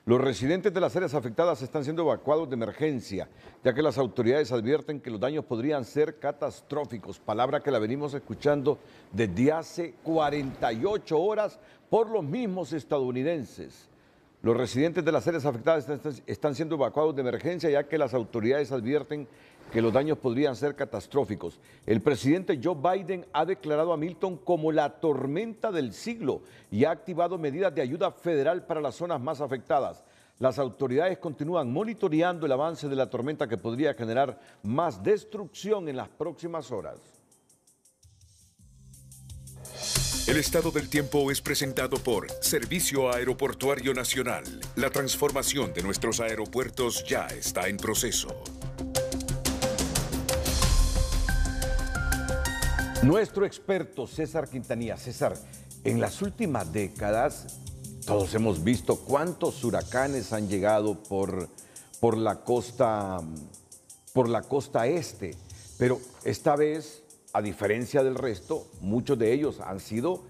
Los residentes de las áreas afectadas están siendo evacuados de emergencia, ya que las autoridades advierten que los daños podrían ser catastróficos, palabra que la venimos escuchando desde hace 48 horas por los mismos estadounidenses. Los residentes de las áreas afectadas están siendo evacuados de emergencia, ya que las autoridades advierten que los daños podrían ser catastróficos. El presidente Joe Biden ha declarado a Milton como la tormenta del siglo y ha activado medidas de ayuda federal para las zonas más afectadas. Las autoridades continúan monitoreando el avance de la tormenta que podría generar más destrucción en las próximas horas. El estado del tiempo es presentado por Servicio Aeroportuario Nacional. La transformación de nuestros aeropuertos ya está en proceso. Nuestro experto César Quintanilla. César, en las últimas décadas todos hemos visto cuántos huracanes han llegado por, por, la, costa, por la costa este, pero esta vez, a diferencia del resto, muchos de ellos han sido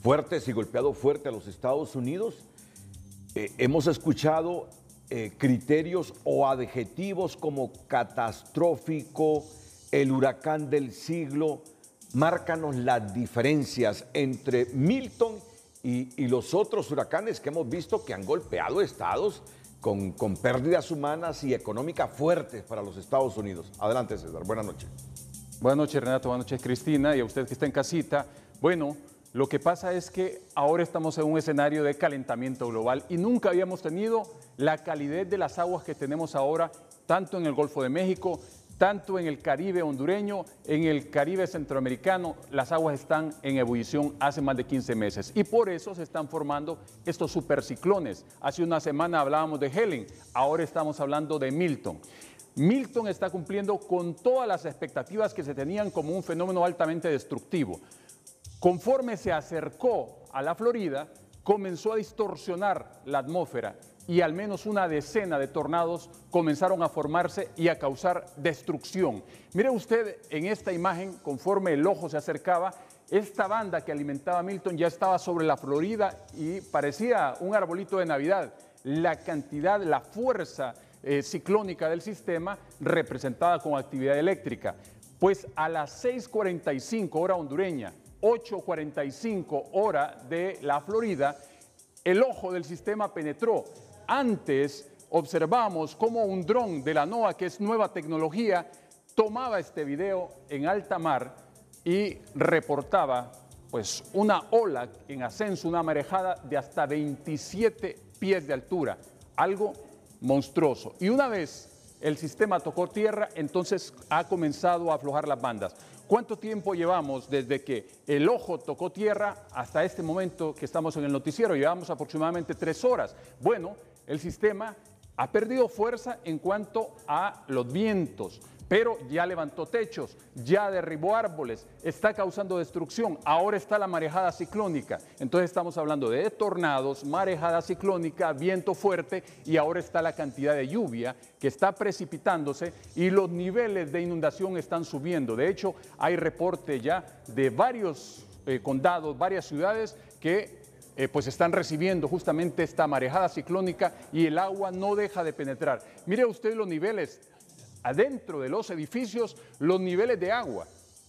fuertes y golpeado fuerte a los Estados Unidos. Eh, hemos escuchado eh, criterios o adjetivos como catastrófico, el huracán del siglo, márcanos las diferencias entre Milton y, los otros huracanes que hemos visto que han golpeado estados con, con pérdidas humanas y económicas fuertes para los Estados Unidos. Adelante, César. Buenas noches. Buenas noches, Renato. Buenas noches, Cristina. Y a usted que está en casita. Bueno, lo que pasa es que ahora estamos en un escenario de calentamiento global y nunca habíamos tenido la calidez de las aguas que tenemos ahora, tanto en el Golfo de México, tanto en el Caribe hondureño, en el Caribe centroamericano, las aguas están en ebullición hace más de 15 meses y por eso se están formando estos superciclones. Hace una semana hablábamos de Helen, ahora estamos hablando de Milton. Milton está cumpliendo con todas las expectativas que se tenían como un fenómeno altamente destructivo. Conforme se acercó a la Florida, comenzó a distorsionar la atmósfera y al menos una decena de tornados comenzaron a formarse y a causar destrucción. Mire usted en esta imagen, conforme el ojo se acercaba, esta banda que alimentaba Milton ya estaba sobre la Florida y parecía un arbolito de Navidad. La cantidad, la fuerza eh, ciclónica del sistema representada con actividad eléctrica. Pues a las 6.45 hora hondureña, 8.45 hora de la Florida, el ojo del sistema penetró antes observamos cómo un dron de la NOAA, que es nueva tecnología, tomaba este video en alta mar y reportaba pues una ola en ascenso, una marejada de hasta 27 pies de altura, algo monstruoso. Y una vez el sistema tocó tierra, entonces ha comenzado a aflojar las bandas. ¿Cuánto tiempo llevamos desde que el ojo tocó tierra hasta este momento que estamos en el noticiero? Llevamos aproximadamente tres horas. Bueno, el sistema ha perdido fuerza en cuanto a los vientos, pero ya levantó techos, ya derribó árboles, está causando destrucción. Ahora está la marejada ciclónica. Entonces estamos hablando de tornados, marejada ciclónica, viento fuerte y ahora está la cantidad de lluvia que está precipitándose y los niveles de inundación están subiendo. De hecho, hay reporte ya de varios eh, condados, varias ciudades que eh, pues están recibiendo justamente esta marejada ciclónica y el agua no deja de penetrar. Mire usted los niveles adentro de los edificios, los niveles de agua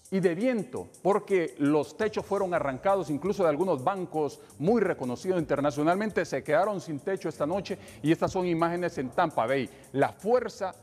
y de viento, porque los techos fueron arrancados, incluso de algunos bancos muy reconocidos internacionalmente, se quedaron sin techo esta noche y estas son imágenes en Tampa Bay. La fuerza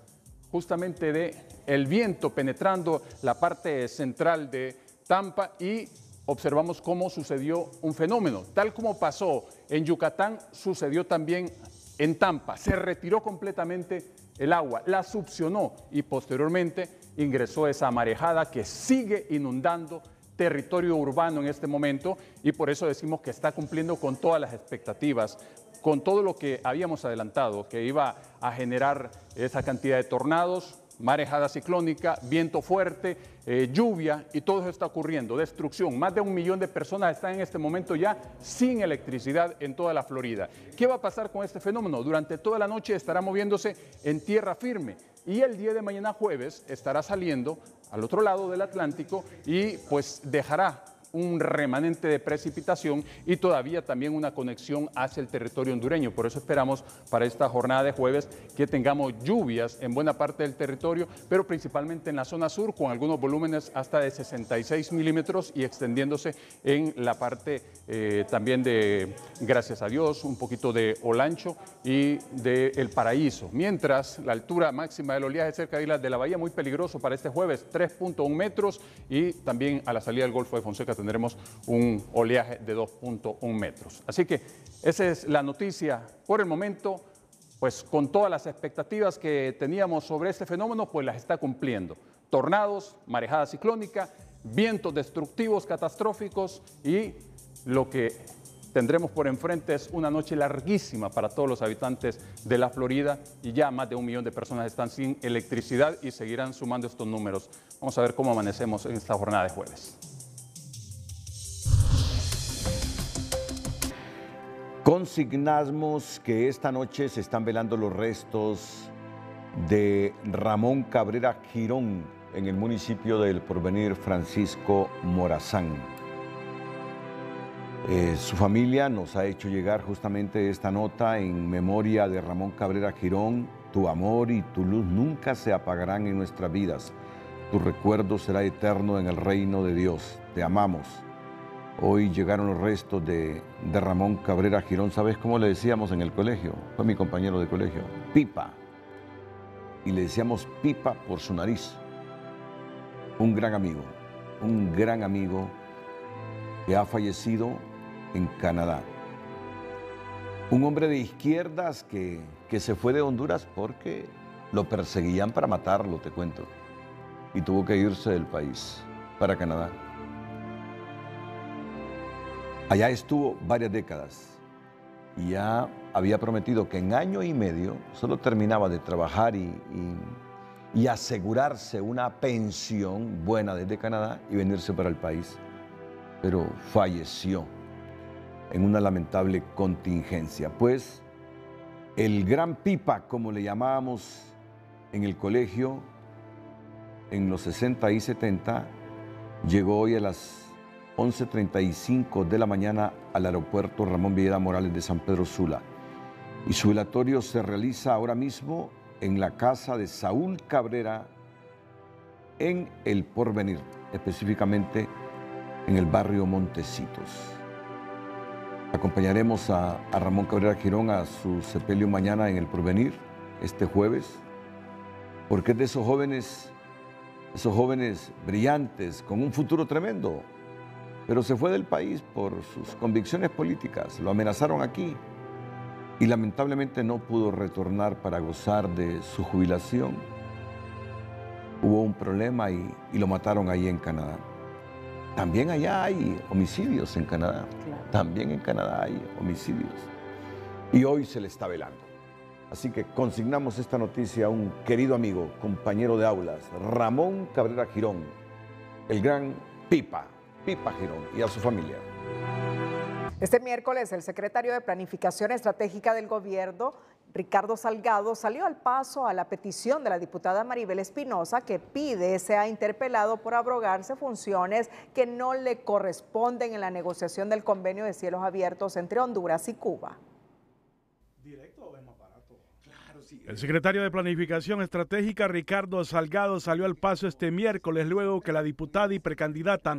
justamente de el viento penetrando la parte central de Tampa y observamos cómo sucedió un fenómeno. Tal como pasó en Yucatán, sucedió también en Tampa. Se retiró completamente el agua, la succionó y posteriormente ingresó esa marejada que sigue inundando territorio urbano en este momento y por eso decimos que está cumpliendo con todas las expectativas, con todo lo que habíamos adelantado, que iba a generar esa cantidad de tornados, marejada ciclónica, viento fuerte, eh, lluvia y todo eso está ocurriendo, destrucción. Más de un millón de personas están en este momento ya sin electricidad en toda la Florida. ¿Qué va a pasar con este fenómeno? Durante toda la noche estará moviéndose en tierra firme y el día de mañana jueves estará saliendo al otro lado del Atlántico y pues dejará un remanente de precipitación y todavía también una conexión hacia el territorio hondureño. Por eso esperamos para esta jornada de jueves que tengamos lluvias en buena parte del territorio, pero principalmente en la zona sur con algunos volúmenes hasta de 66 milímetros y extendiéndose en la parte eh, también de Gracias a Dios, un poquito de Olancho y de El Paraíso. Mientras, la altura máxima del oleaje cerca de Islas de la Bahía, muy peligroso para este jueves, 3.1 metros y también a la salida del Golfo de Fonseca tendremos un oleaje de 2.1 metros. Así que esa es la noticia por el momento, pues con todas las expectativas que teníamos sobre este fenómeno, pues las está cumpliendo. Tornados, marejada ciclónica, vientos destructivos catastróficos y lo que tendremos por enfrente es una noche larguísima para todos los habitantes de la Florida y ya más de un millón de personas están sin electricidad y seguirán sumando estos números. Vamos a ver cómo amanecemos en esta jornada de jueves. Consignamos que esta noche se están velando los restos de Ramón Cabrera Girón en el municipio del Porvenir Francisco Morazán. Eh, su familia nos ha hecho llegar justamente esta nota en memoria de Ramón Cabrera Girón. Tu amor y tu luz nunca se apagarán en nuestras vidas. Tu recuerdo será eterno en el reino de Dios. Te amamos. Hoy llegaron los restos de, de Ramón Cabrera Girón. ¿Sabes cómo le decíamos en el colegio? Fue mi compañero de colegio. Pipa. Y le decíamos pipa por su nariz. Un gran amigo, un gran amigo que ha fallecido en Canadá. Un hombre de izquierdas que, se fue de Honduras porque lo perseguían para matarlo, te cuento. Y tuvo que irse del país para Canadá. Allá estuvo varias décadas y ya había prometido que en año y medio solo terminaba de trabajar y, y, y asegurarse una pensión buena desde Canadá y venirse para el país. Pero falleció en una lamentable contingencia. Pues el gran pipa, como le llamábamos en el colegio en los 60 y 70, llegó hoy a las 11.35 de la mañana al aeropuerto Ramón Villeda Morales de San Pedro Sula. Y su velatorio se realiza ahora mismo en la casa de Saúl Cabrera en El Porvenir, específicamente en el barrio Montecitos. Acompañaremos a, Ramón Cabrera Girón a su sepelio mañana en El Porvenir, este jueves, porque es de esos jóvenes, esos jóvenes brillantes, con un futuro tremendo, pero se fue del país por sus convicciones políticas, lo amenazaron aquí y lamentablemente no pudo retornar para gozar de su jubilación. Hubo un problema y lo mataron ahí en Canadá. También allá hay homicidios en Canadá. También en Canadá hay homicidios. Y hoy se le está velando. Así que consignamos esta noticia a un querido amigo, compañero de aulas, Ramón Cabrera Girón, el gran Pipa, Pipa Girón, y a su familia. Este miércoles, el secretario de Planificación Estratégica del Gobierno, Ricardo Salgado salió al paso a la petición de la diputada Maribel Espinosa que pide sea interpelado por abrogarse funciones que no le corresponden en la negociación del convenio de cielos abiertos entre Honduras y Cuba. Directo o Claro, sí. El secretario de Planificación Estratégica Ricardo Salgado salió al paso este miércoles luego que la diputada y precandidata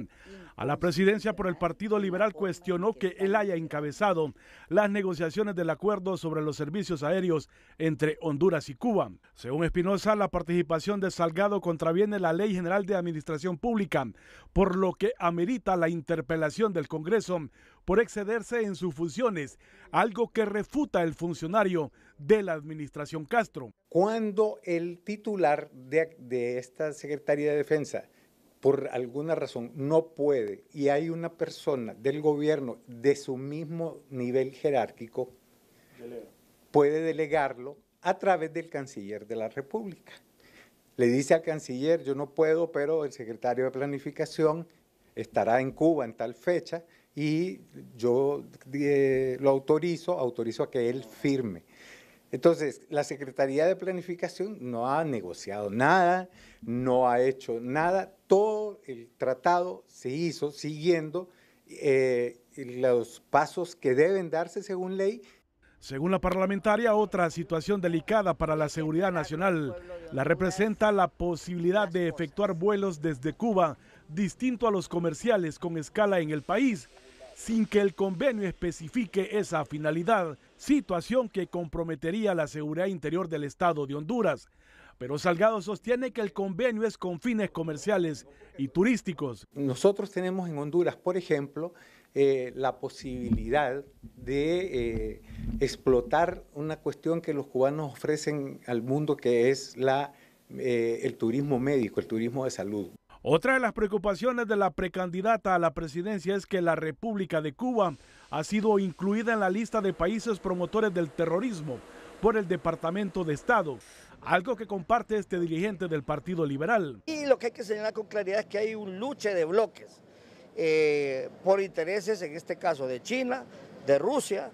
a la presidencia por el Partido Liberal cuestionó que él haya encabezado las negociaciones del acuerdo sobre los servicios aéreos entre Honduras y Cuba. Según Espinosa, la participación de Salgado contraviene la Ley General de Administración Pública, por lo que amerita la interpelación del Congreso por excederse en sus funciones, algo que refuta el funcionario de la administración cuando el titular de, esta Secretaría de Defensa por alguna razón no puede y hay una persona del gobierno de su mismo nivel jerárquico, puede delegarlo a través del canciller de la República. Le dice al canciller, yo no puedo, pero el secretario de Planificación estará en Cuba en tal fecha y yo eh, lo autorizo, autorizo a que él firme. Entonces, la Secretaría de Planificación no ha negociado nada, no ha hecho nada. Todo el tratado se hizo siguiendo eh, los pasos que deben darse según ley. Según la parlamentaria, otra situación delicada para la seguridad nacional la representa la posibilidad de efectuar vuelos desde Cuba, distinto a los comerciales con escala en el país, sin que el convenio especifique esa finalidad, situación que comprometería la seguridad interior del Estado de Honduras. Pero Salgado sostiene que el convenio es con fines comerciales y turísticos. Nosotros tenemos en Honduras, por ejemplo, eh, la posibilidad de eh, explotar una cuestión que los cubanos ofrecen al mundo, que es la, eh, el turismo médico, el turismo de salud. Otra de las preocupaciones de la precandidata a la presidencia es que la República de Cuba ha sido incluida en la lista de países promotores del terrorismo por el Departamento de Estado, algo que comparte este dirigente del Partido Liberal. Y lo que hay que señalar con claridad es que hay un luche de bloques eh, por intereses, en este caso de China, de Rusia,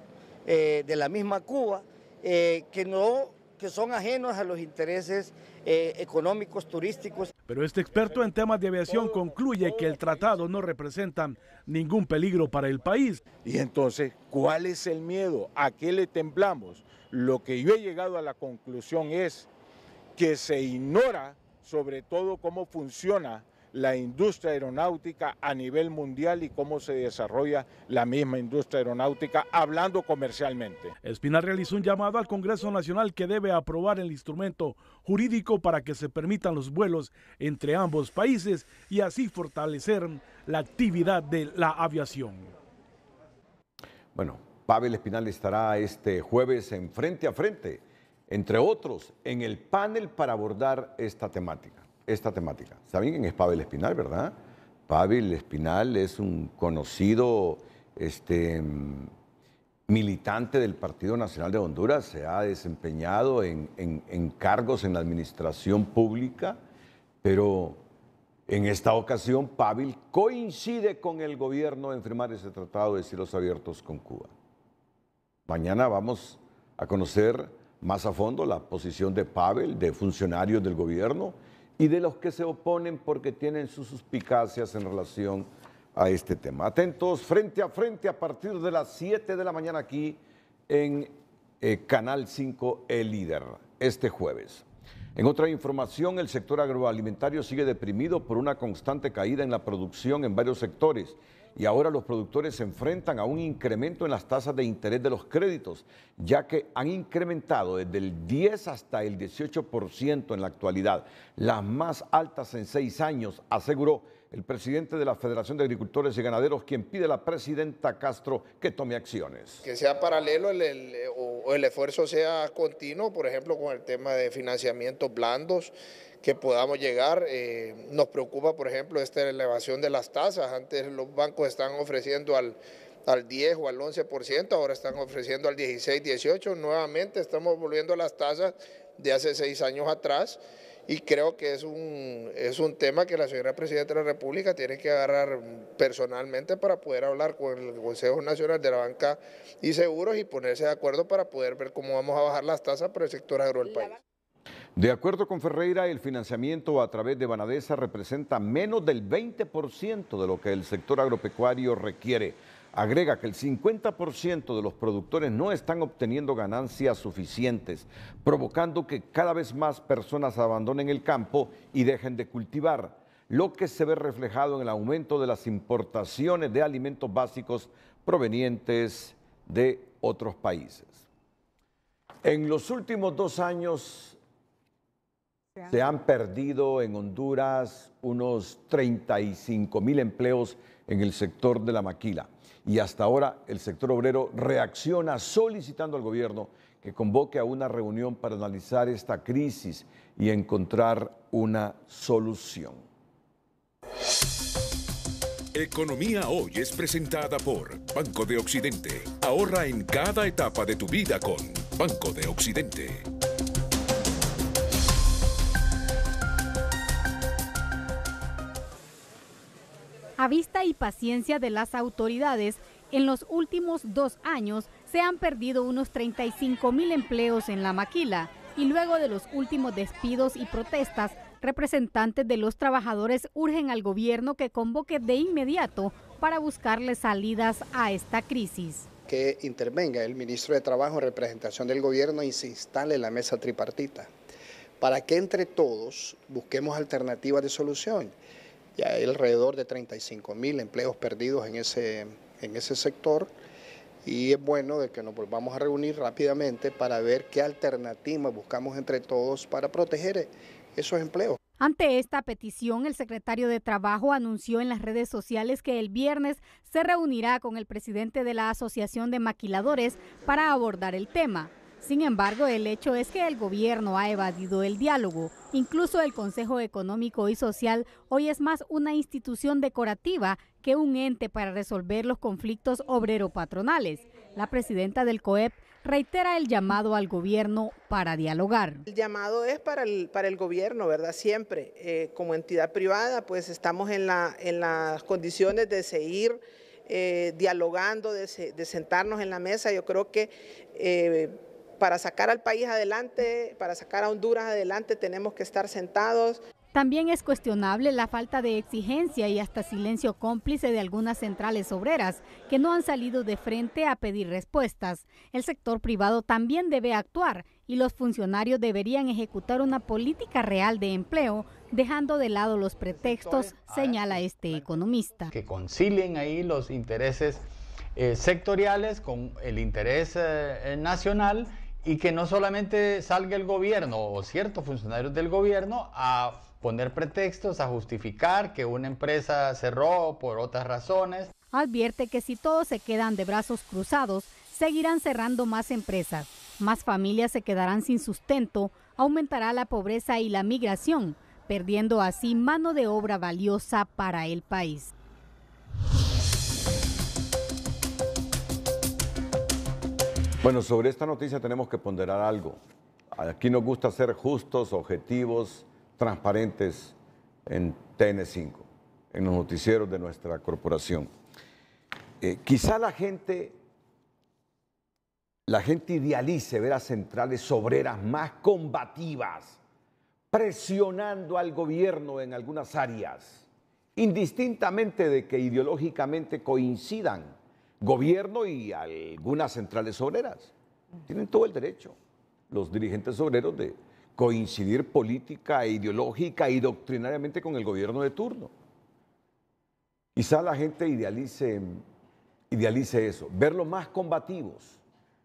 eh, de la misma Cuba, eh, que, no, que son ajenos a los intereses eh, económicos, turísticos. Pero este experto en temas de aviación concluye que el tratado no representa ningún peligro para el país. Y entonces, ¿cuál es el miedo? ¿A qué le temblamos? Lo que yo he llegado a la conclusión es que se ignora sobre todo cómo funciona la industria aeronáutica a nivel mundial y cómo se desarrolla la misma industria aeronáutica, hablando comercialmente. Espinal realizó un llamado al Congreso Nacional que debe aprobar el instrumento jurídico para que se permitan los vuelos entre ambos países y así fortalecer la actividad de la aviación. Bueno, Pavel Espinal estará este jueves en frente a frente, entre otros, en el panel para abordar esta temática esta temática. ¿Saben quién es Pavel Espinal, verdad? Pavel Espinal es un conocido este, militante del Partido Nacional de Honduras, se ha desempeñado en, en cargos en la administración pública, pero en esta ocasión Pavel coincide con el gobierno en firmar ese tratado de cielos abiertos con Cuba. Mañana vamos a conocer más a fondo la posición de Pavel, de funcionarios del gobierno y de los que se oponen porque tienen sus suspicacias en relación a este tema. Atentos frente a frente a partir de las 7 de la mañana aquí en eh, Canal 5 El Líder, este jueves. En otra información, el sector agroalimentario sigue deprimido por una constante caída en la producción en varios sectores y ahora los productores se enfrentan a un incremento en las tasas de interés de los créditos, ya que han incrementado desde el 10 hasta el 18% en la actualidad, las más altas en seis años, aseguró el presidente de la Federación de Agricultores y Ganaderos, quien pide a la presidenta Castro que tome acciones. Que sea paralelo o el esfuerzo sea continuo, por ejemplo, con el tema de financiamientos blandos, que podamos llegar. Eh, nos preocupa, por ejemplo, esta elevación de las tasas. Antes los bancos están ofreciendo al, al 10 o al 11%, ahora están ofreciendo al 16, 18. Nuevamente estamos volviendo a las tasas de hace seis años atrás y creo que es un, es un tema que la señora presidenta de la República tiene que agarrar personalmente para poder hablar con el Consejo Nacional de la Banca y Seguros y ponerse de acuerdo para poder ver cómo vamos a bajar las tasas para el sector agro del país. De acuerdo con Ferreira, el financiamiento a través de Banadesa representa menos del 20% de lo que el sector agropecuario requiere. Agrega que el 50% de los productores no están obteniendo ganancias suficientes, provocando que cada vez más personas abandonen el campo y dejen de cultivar, lo que se ve reflejado en el aumento de las importaciones de alimentos básicos provenientes de otros países. En los últimos dos años, se han perdido en Honduras unos 35 mil empleos en el sector de la maquila. Y hasta ahora el sector obrero reacciona solicitando al gobierno que convoque a una reunión para analizar esta crisis y encontrar una solución. Economía Hoy es presentada por Banco de Occidente. Ahorra en cada etapa de tu vida con Banco de Occidente. vista y paciencia de las autoridades, en los últimos dos años se han perdido unos 35 mil empleos en la maquila y luego de los últimos despidos y protestas, representantes de los trabajadores urgen al gobierno que convoque de inmediato para buscarle salidas a esta crisis. Que intervenga el ministro de Trabajo en representación del gobierno y se instale la mesa tripartita para que entre todos busquemos alternativas de solución. Ya hay alrededor de 35 mil empleos perdidos en ese, en ese sector y es bueno de que nos volvamos a reunir rápidamente para ver qué alternativas buscamos entre todos para proteger esos empleos. Ante esta petición, el secretario de Trabajo anunció en las redes sociales que el viernes se reunirá con el presidente de la Asociación de Maquiladores para abordar el tema. Sin embargo, el hecho es que el gobierno ha evadido el diálogo. Incluso el Consejo Económico y Social hoy es más una institución decorativa que un ente para resolver los conflictos obrero-patronales. La presidenta del COEP reitera el llamado al gobierno para dialogar. El llamado es para el, para el gobierno, ¿verdad? Siempre, eh, como entidad privada, pues estamos en, la, en las condiciones de seguir eh, dialogando, de, sentarnos en la mesa. Yo creo que... Eh, para sacar al país adelante, para sacar a Honduras adelante, tenemos que estar sentados. También es cuestionable la falta de exigencia y hasta silencio cómplice de algunas centrales obreras que no han salido de frente a pedir respuestas. El sector privado también debe actuar y los funcionarios deberían ejecutar una política real de empleo, dejando de lado los pretextos, señala este ah, economista. Que concilien ahí los intereses eh, sectoriales con el interés eh, eh, nacional y que no solamente salga el gobierno o ciertos funcionarios del gobierno a poner pretextos, a justificar que una empresa cerró por otras razones. Advierte que si todos se quedan de brazos cruzados, seguirán cerrando más empresas, más familias se quedarán sin sustento, aumentará la pobreza y la migración, perdiendo así mano de obra valiosa para el país. Bueno, sobre esta noticia tenemos que ponderar algo. Aquí nos gusta ser justos, objetivos, transparentes en TN5, en los noticieros de nuestra corporación. Eh, quizá la gente, la gente idealice ver a centrales obreras más combativas, presionando al gobierno en algunas áreas, indistintamente de que ideológicamente coincidan gobierno y algunas centrales obreras. Tienen todo el derecho los dirigentes obreros de coincidir política, e ideológica y doctrinariamente con el gobierno de turno. Quizá la gente idealice, idealice eso, verlos más combativos,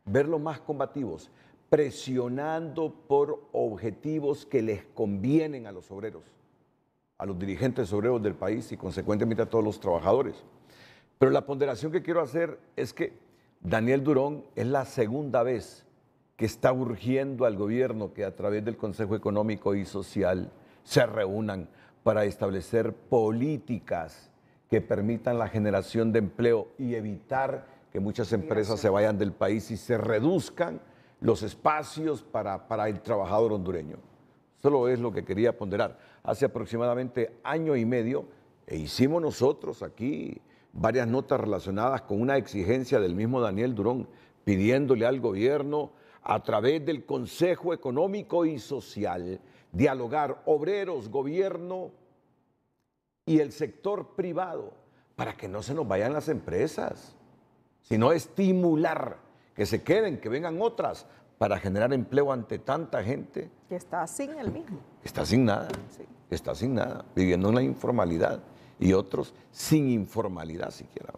verlos más combativos, presionando por objetivos que les convienen a los obreros, a los dirigentes obreros del país y consecuentemente a todos los trabajadores. Pero la ponderación que quiero hacer es que Daniel Durón es la segunda vez que está urgiendo al gobierno que a través del Consejo Económico y Social se reúnan para establecer políticas que permitan la generación de empleo y evitar que muchas empresas se vayan del país y se reduzcan los espacios para, el trabajador hondureño. Solo es lo que quería ponderar. Hace aproximadamente año y medio e hicimos nosotros aquí varias notas relacionadas con una exigencia del mismo Daniel Durón, pidiéndole al gobierno, a través del Consejo Económico y Social, dialogar obreros, gobierno y el sector privado para que no se nos vayan las empresas, sino estimular que se queden, que vengan otras para generar empleo ante tanta gente. Que está sin el mismo. Está sin Está sin nada, viviendo en la informalidad y otros sin informalidad siquiera.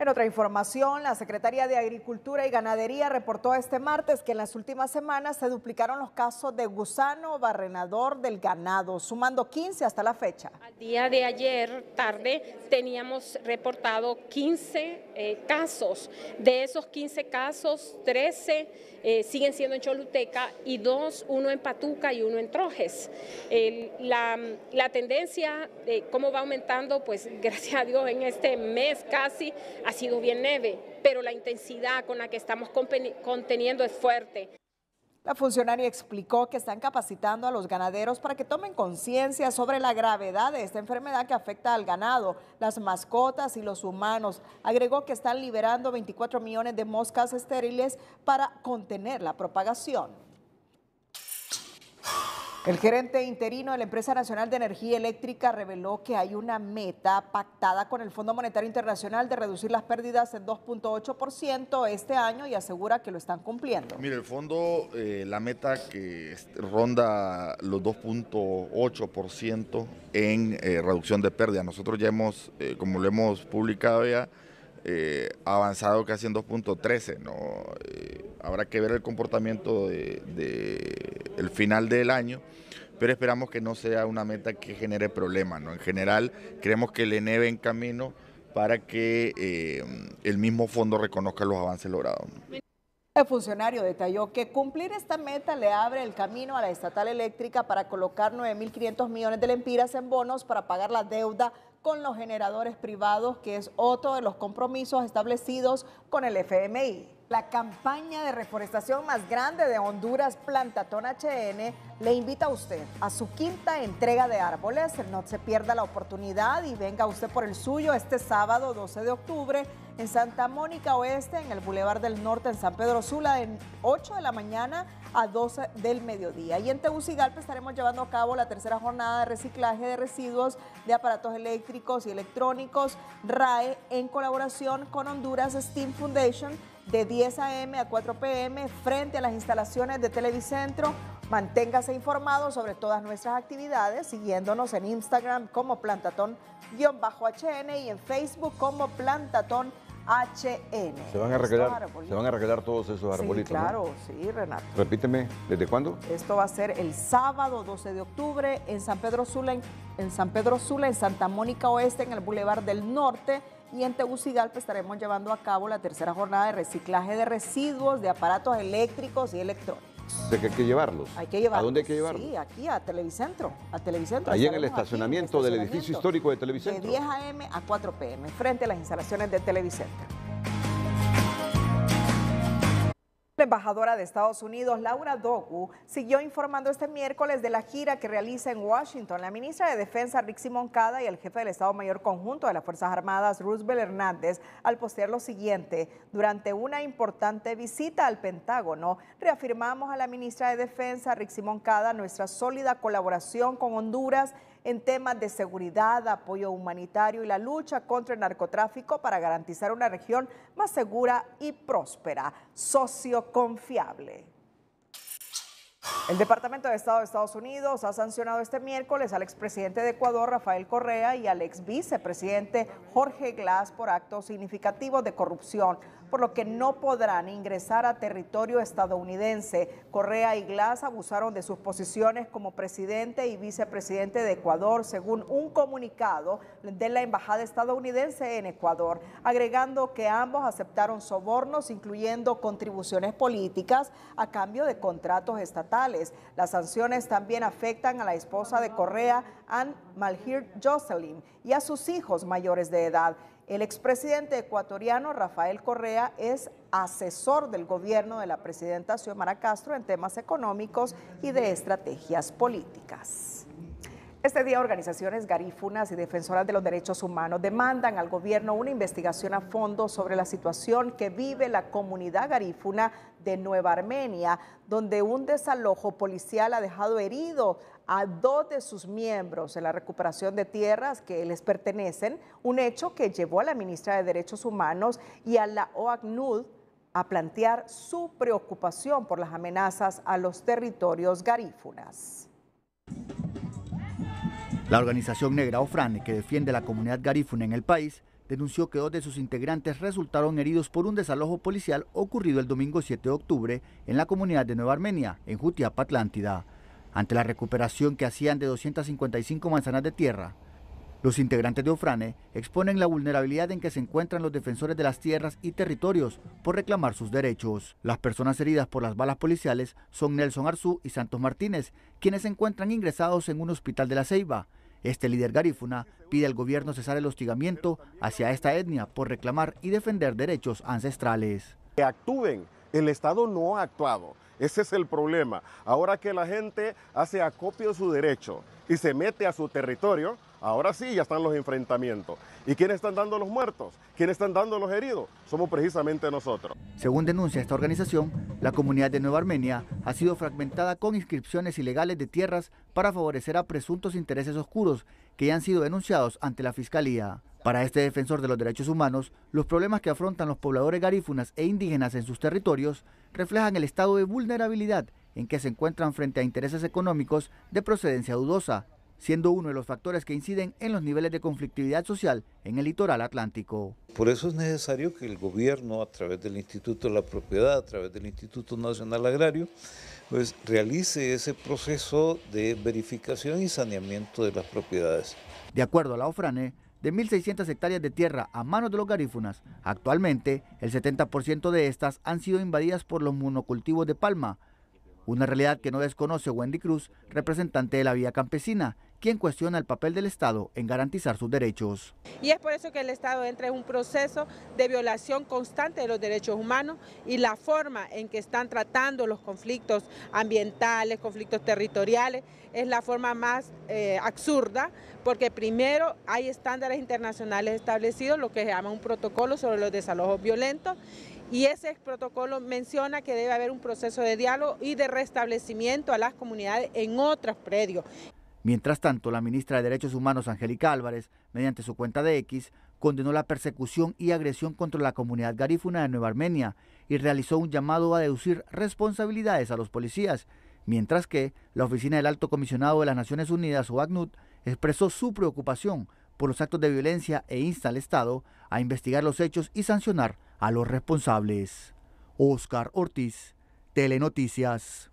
En otra información, la Secretaría de Agricultura y Ganadería reportó este martes que en las últimas semanas se duplicaron los casos de gusano barrenador del ganado, sumando 15 hasta la fecha. Al día de ayer tarde teníamos reportado 15 eh, casos. De esos 15 casos, 13 eh, siguen siendo en Choluteca y dos, uno en Patuca y uno en Trojes. la, tendencia de cómo va aumentando, pues *laughs* gracias a Dios en este mes casi ha sido bien neve, pero la intensidad con la que estamos conteniendo es fuerte. La funcionaria explicó que están capacitando a los ganaderos para que tomen conciencia sobre la gravedad de esta enfermedad que afecta al ganado, las mascotas y los humanos. Agregó que están liberando 24 millones de moscas estériles para contener la propagación. El gerente interino de la Empresa Nacional de Energía Eléctrica reveló que hay una meta pactada con el Fondo Monetario Internacional de reducir las pérdidas en 2.8% este año y asegura que lo están cumpliendo. Mire, el fondo, eh, la meta que ronda los 2.8% en eh, reducción de pérdidas. Nosotros ya hemos, eh, como lo hemos publicado ya, eh, avanzado casi en 2.13. ¿no? Eh, habrá que ver el comportamiento del de, el final del año, pero esperamos que no sea una meta que genere problemas. ¿no? En general, creemos que le nieve en camino para que eh, el mismo fondo reconozca los avances logrados. El funcionario detalló que cumplir esta meta le abre el camino a la estatal eléctrica para colocar 9.500 millones de lempiras en bonos para pagar la deuda con los generadores privados, que es otro de los compromisos establecidos con el FMI. La campaña de reforestación más grande de Honduras, Plantatón HN, le invita a usted a su quinta entrega de árboles. No se pierda la oportunidad y venga usted por el suyo este sábado 12 de octubre en Santa Mónica Oeste, en el Boulevard del Norte, en San Pedro Sula, de 8 de la mañana a 12 del mediodía. Y en Tegucigalpa estaremos llevando a cabo la tercera jornada de reciclaje de residuos de aparatos eléctricos y electrónicos, RAE, en colaboración con Honduras Steam Foundation de 10 a.m. a 4 p.m. frente a las instalaciones de Televicentro. Manténgase informado sobre todas nuestras actividades siguiéndonos en Instagram como Plantatón-HN y en Facebook como Plantatón. HN. Se van a arreglar, todos esos arbolitos. Sí, claro, sí, Renato. Repíteme, ¿desde cuándo? Esto va a ser el sábado 12 de octubre en San Pedro Sula, en, en San Pedro Sula, en Santa Mónica Oeste, en el Boulevard del Norte y en Tegucigalpa estaremos llevando a cabo la tercera jornada de reciclaje de residuos de aparatos eléctricos y electrónicos. De qué hay que llevarlos. Hay que llevarlos. ¿A dónde hay que llevarlos? Sí, aquí a Televicentro. A Ahí en el, en el estacionamiento del edificio histórico de Televicentro. De 10 a.m. a 4 p.m. frente a las instalaciones de Televicentro. La embajadora de Estados Unidos, Laura Dogu, siguió informando este miércoles de la gira que realiza en Washington la ministra de Defensa, Rixi Moncada, y el jefe del Estado Mayor Conjunto de las Fuerzas Armadas, Roosevelt Hernández, al postear lo siguiente. Durante una importante visita al Pentágono, reafirmamos a la ministra de Defensa, Rixi Moncada, nuestra sólida colaboración con Honduras en temas de seguridad, apoyo humanitario y la lucha contra el narcotráfico para garantizar una región más segura y próspera, socio confiable. El Departamento de Estado de Estados Unidos ha sancionado este miércoles al expresidente de Ecuador, Rafael Correa, y al exvicepresidente Jorge Glass por actos significativos de corrupción por lo que no podrán ingresar a territorio estadounidense. Correa y Glass abusaron de sus posiciones como presidente y vicepresidente de Ecuador, según un comunicado de la Embajada estadounidense en Ecuador, agregando que ambos aceptaron sobornos, incluyendo contribuciones políticas a cambio de contratos estatales. Las sanciones también afectan a la esposa de Correa, Ann Malheur Jocelyn, y a sus hijos mayores de edad. El expresidente ecuatoriano Rafael Correa es asesor del gobierno de la presidenta Xiomara Castro en temas económicos y de estrategias políticas. Este día organizaciones garífunas y defensoras de los derechos humanos demandan al gobierno una investigación a fondo sobre la situación que vive la comunidad garífuna de Nueva Armenia, donde un desalojo policial ha dejado herido a dos de sus miembros en la recuperación de tierras que les pertenecen, un hecho que llevó a la ministra de Derechos Humanos y a la OACNUD a plantear su preocupación por las amenazas a los territorios garífunas. La organización negra Ofrane, que defiende la comunidad garífuna en el país, denunció que dos de sus integrantes resultaron heridos por un desalojo policial ocurrido el domingo 7 de octubre en la comunidad de Nueva Armenia, en Jutiapa Atlántida. Ante la recuperación que hacían de 255 manzanas de tierra, los integrantes de Ofrane exponen la vulnerabilidad en que se encuentran los defensores de las tierras y territorios por reclamar sus derechos. Las personas heridas por las balas policiales son Nelson Arzú y Santos Martínez, quienes se encuentran ingresados en un hospital de la Ceiba. Este líder garífuna pide al gobierno cesar el hostigamiento hacia esta etnia por reclamar y defender derechos ancestrales. Que actúen, el Estado no ha actuado. Ese es el problema. Ahora que la gente hace acopio de su derecho y se mete a su territorio, ahora sí ya están los enfrentamientos. ¿Y quiénes están dando los muertos? ¿Quiénes están dando los heridos? Somos precisamente nosotros. Según denuncia esta organización, la comunidad de Nueva Armenia ha sido fragmentada con inscripciones ilegales de tierras para favorecer a presuntos intereses oscuros que ya han sido denunciados ante la Fiscalía. Para este defensor de los derechos humanos, los problemas que afrontan los pobladores garífunas e indígenas en sus territorios reflejan el estado de vulnerabilidad en que se encuentran frente a intereses económicos de procedencia dudosa, siendo uno de los factores que inciden en los niveles de conflictividad social en el litoral atlántico. Por eso es necesario que el gobierno, a través del Instituto de la Propiedad, a través del Instituto Nacional Agrario, pues realice ese proceso de verificación y saneamiento de las propiedades. De acuerdo a la OFRANE, de 1.600 hectáreas de tierra a manos de los garífunas. Actualmente, el 70% de estas han sido invadidas por los monocultivos de palma, una realidad que no desconoce Wendy Cruz, representante de la Vía Campesina, quien cuestiona el papel del Estado en garantizar sus derechos. Y es por eso que el Estado entra en un proceso de violación constante de los derechos humanos y la forma en que están tratando los conflictos ambientales, conflictos territoriales, es la forma más eh, absurda, porque primero hay estándares internacionales establecidos, lo que se llama un protocolo sobre los desalojos violentos, y ese protocolo menciona que debe haber un proceso de diálogo y de restablecimiento a las comunidades en otros predios. Mientras tanto, la ministra de Derechos Humanos, Angélica Álvarez, mediante su cuenta de X, condenó la persecución y agresión contra la comunidad garífuna de Nueva Armenia y realizó un llamado a deducir responsabilidades a los policías, mientras que la Oficina del Alto Comisionado de las Naciones Unidas, OACNUD, expresó su preocupación por los actos de violencia e insta al Estado a investigar los hechos y sancionar a los responsables. Oscar Ortiz, Telenoticias.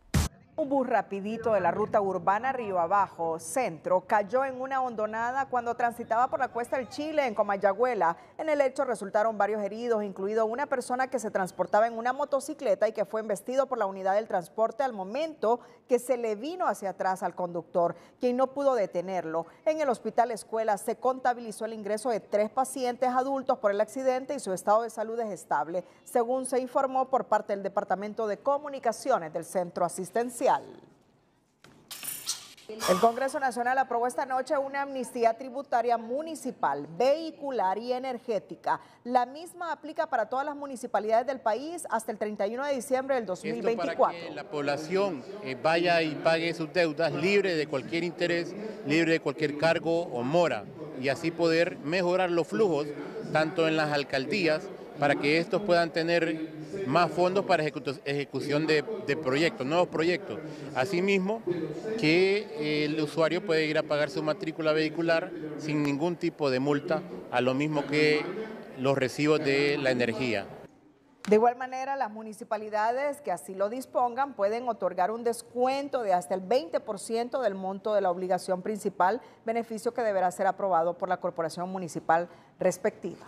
Un bus rapidito de la ruta urbana Río Abajo, centro, cayó en una hondonada cuando transitaba por la cuesta del Chile en Comayagüela. En el hecho resultaron varios heridos, incluido una persona que se transportaba en una motocicleta y que fue embestido por la unidad del transporte al momento que se le vino hacia atrás al conductor, quien no pudo detenerlo. En el hospital escuela se contabilizó el ingreso de tres pacientes adultos por el accidente y su estado de salud es estable, según se informó por parte del Departamento de Comunicaciones del Centro Asistencial el Congreso Nacional aprobó esta noche una amnistía tributaria municipal, vehicular y energética. La misma aplica para todas las municipalidades del país hasta el 31 de diciembre del 2024. para que la población eh, vaya y pague sus deudas libre de cualquier interés, libre de cualquier cargo o mora, y así poder mejorar los flujos tanto en las alcaldías para que estos puedan tener más fondos para ejecución de, proyectos, nuevos proyectos. Asimismo, que el usuario puede ir a pagar su matrícula vehicular sin ningún tipo de multa, a lo mismo que los recibos de la energía. De igual manera, las municipalidades que así lo dispongan pueden otorgar un descuento de hasta el 20% del monto de la obligación principal, beneficio que deberá ser aprobado por la corporación municipal respectiva.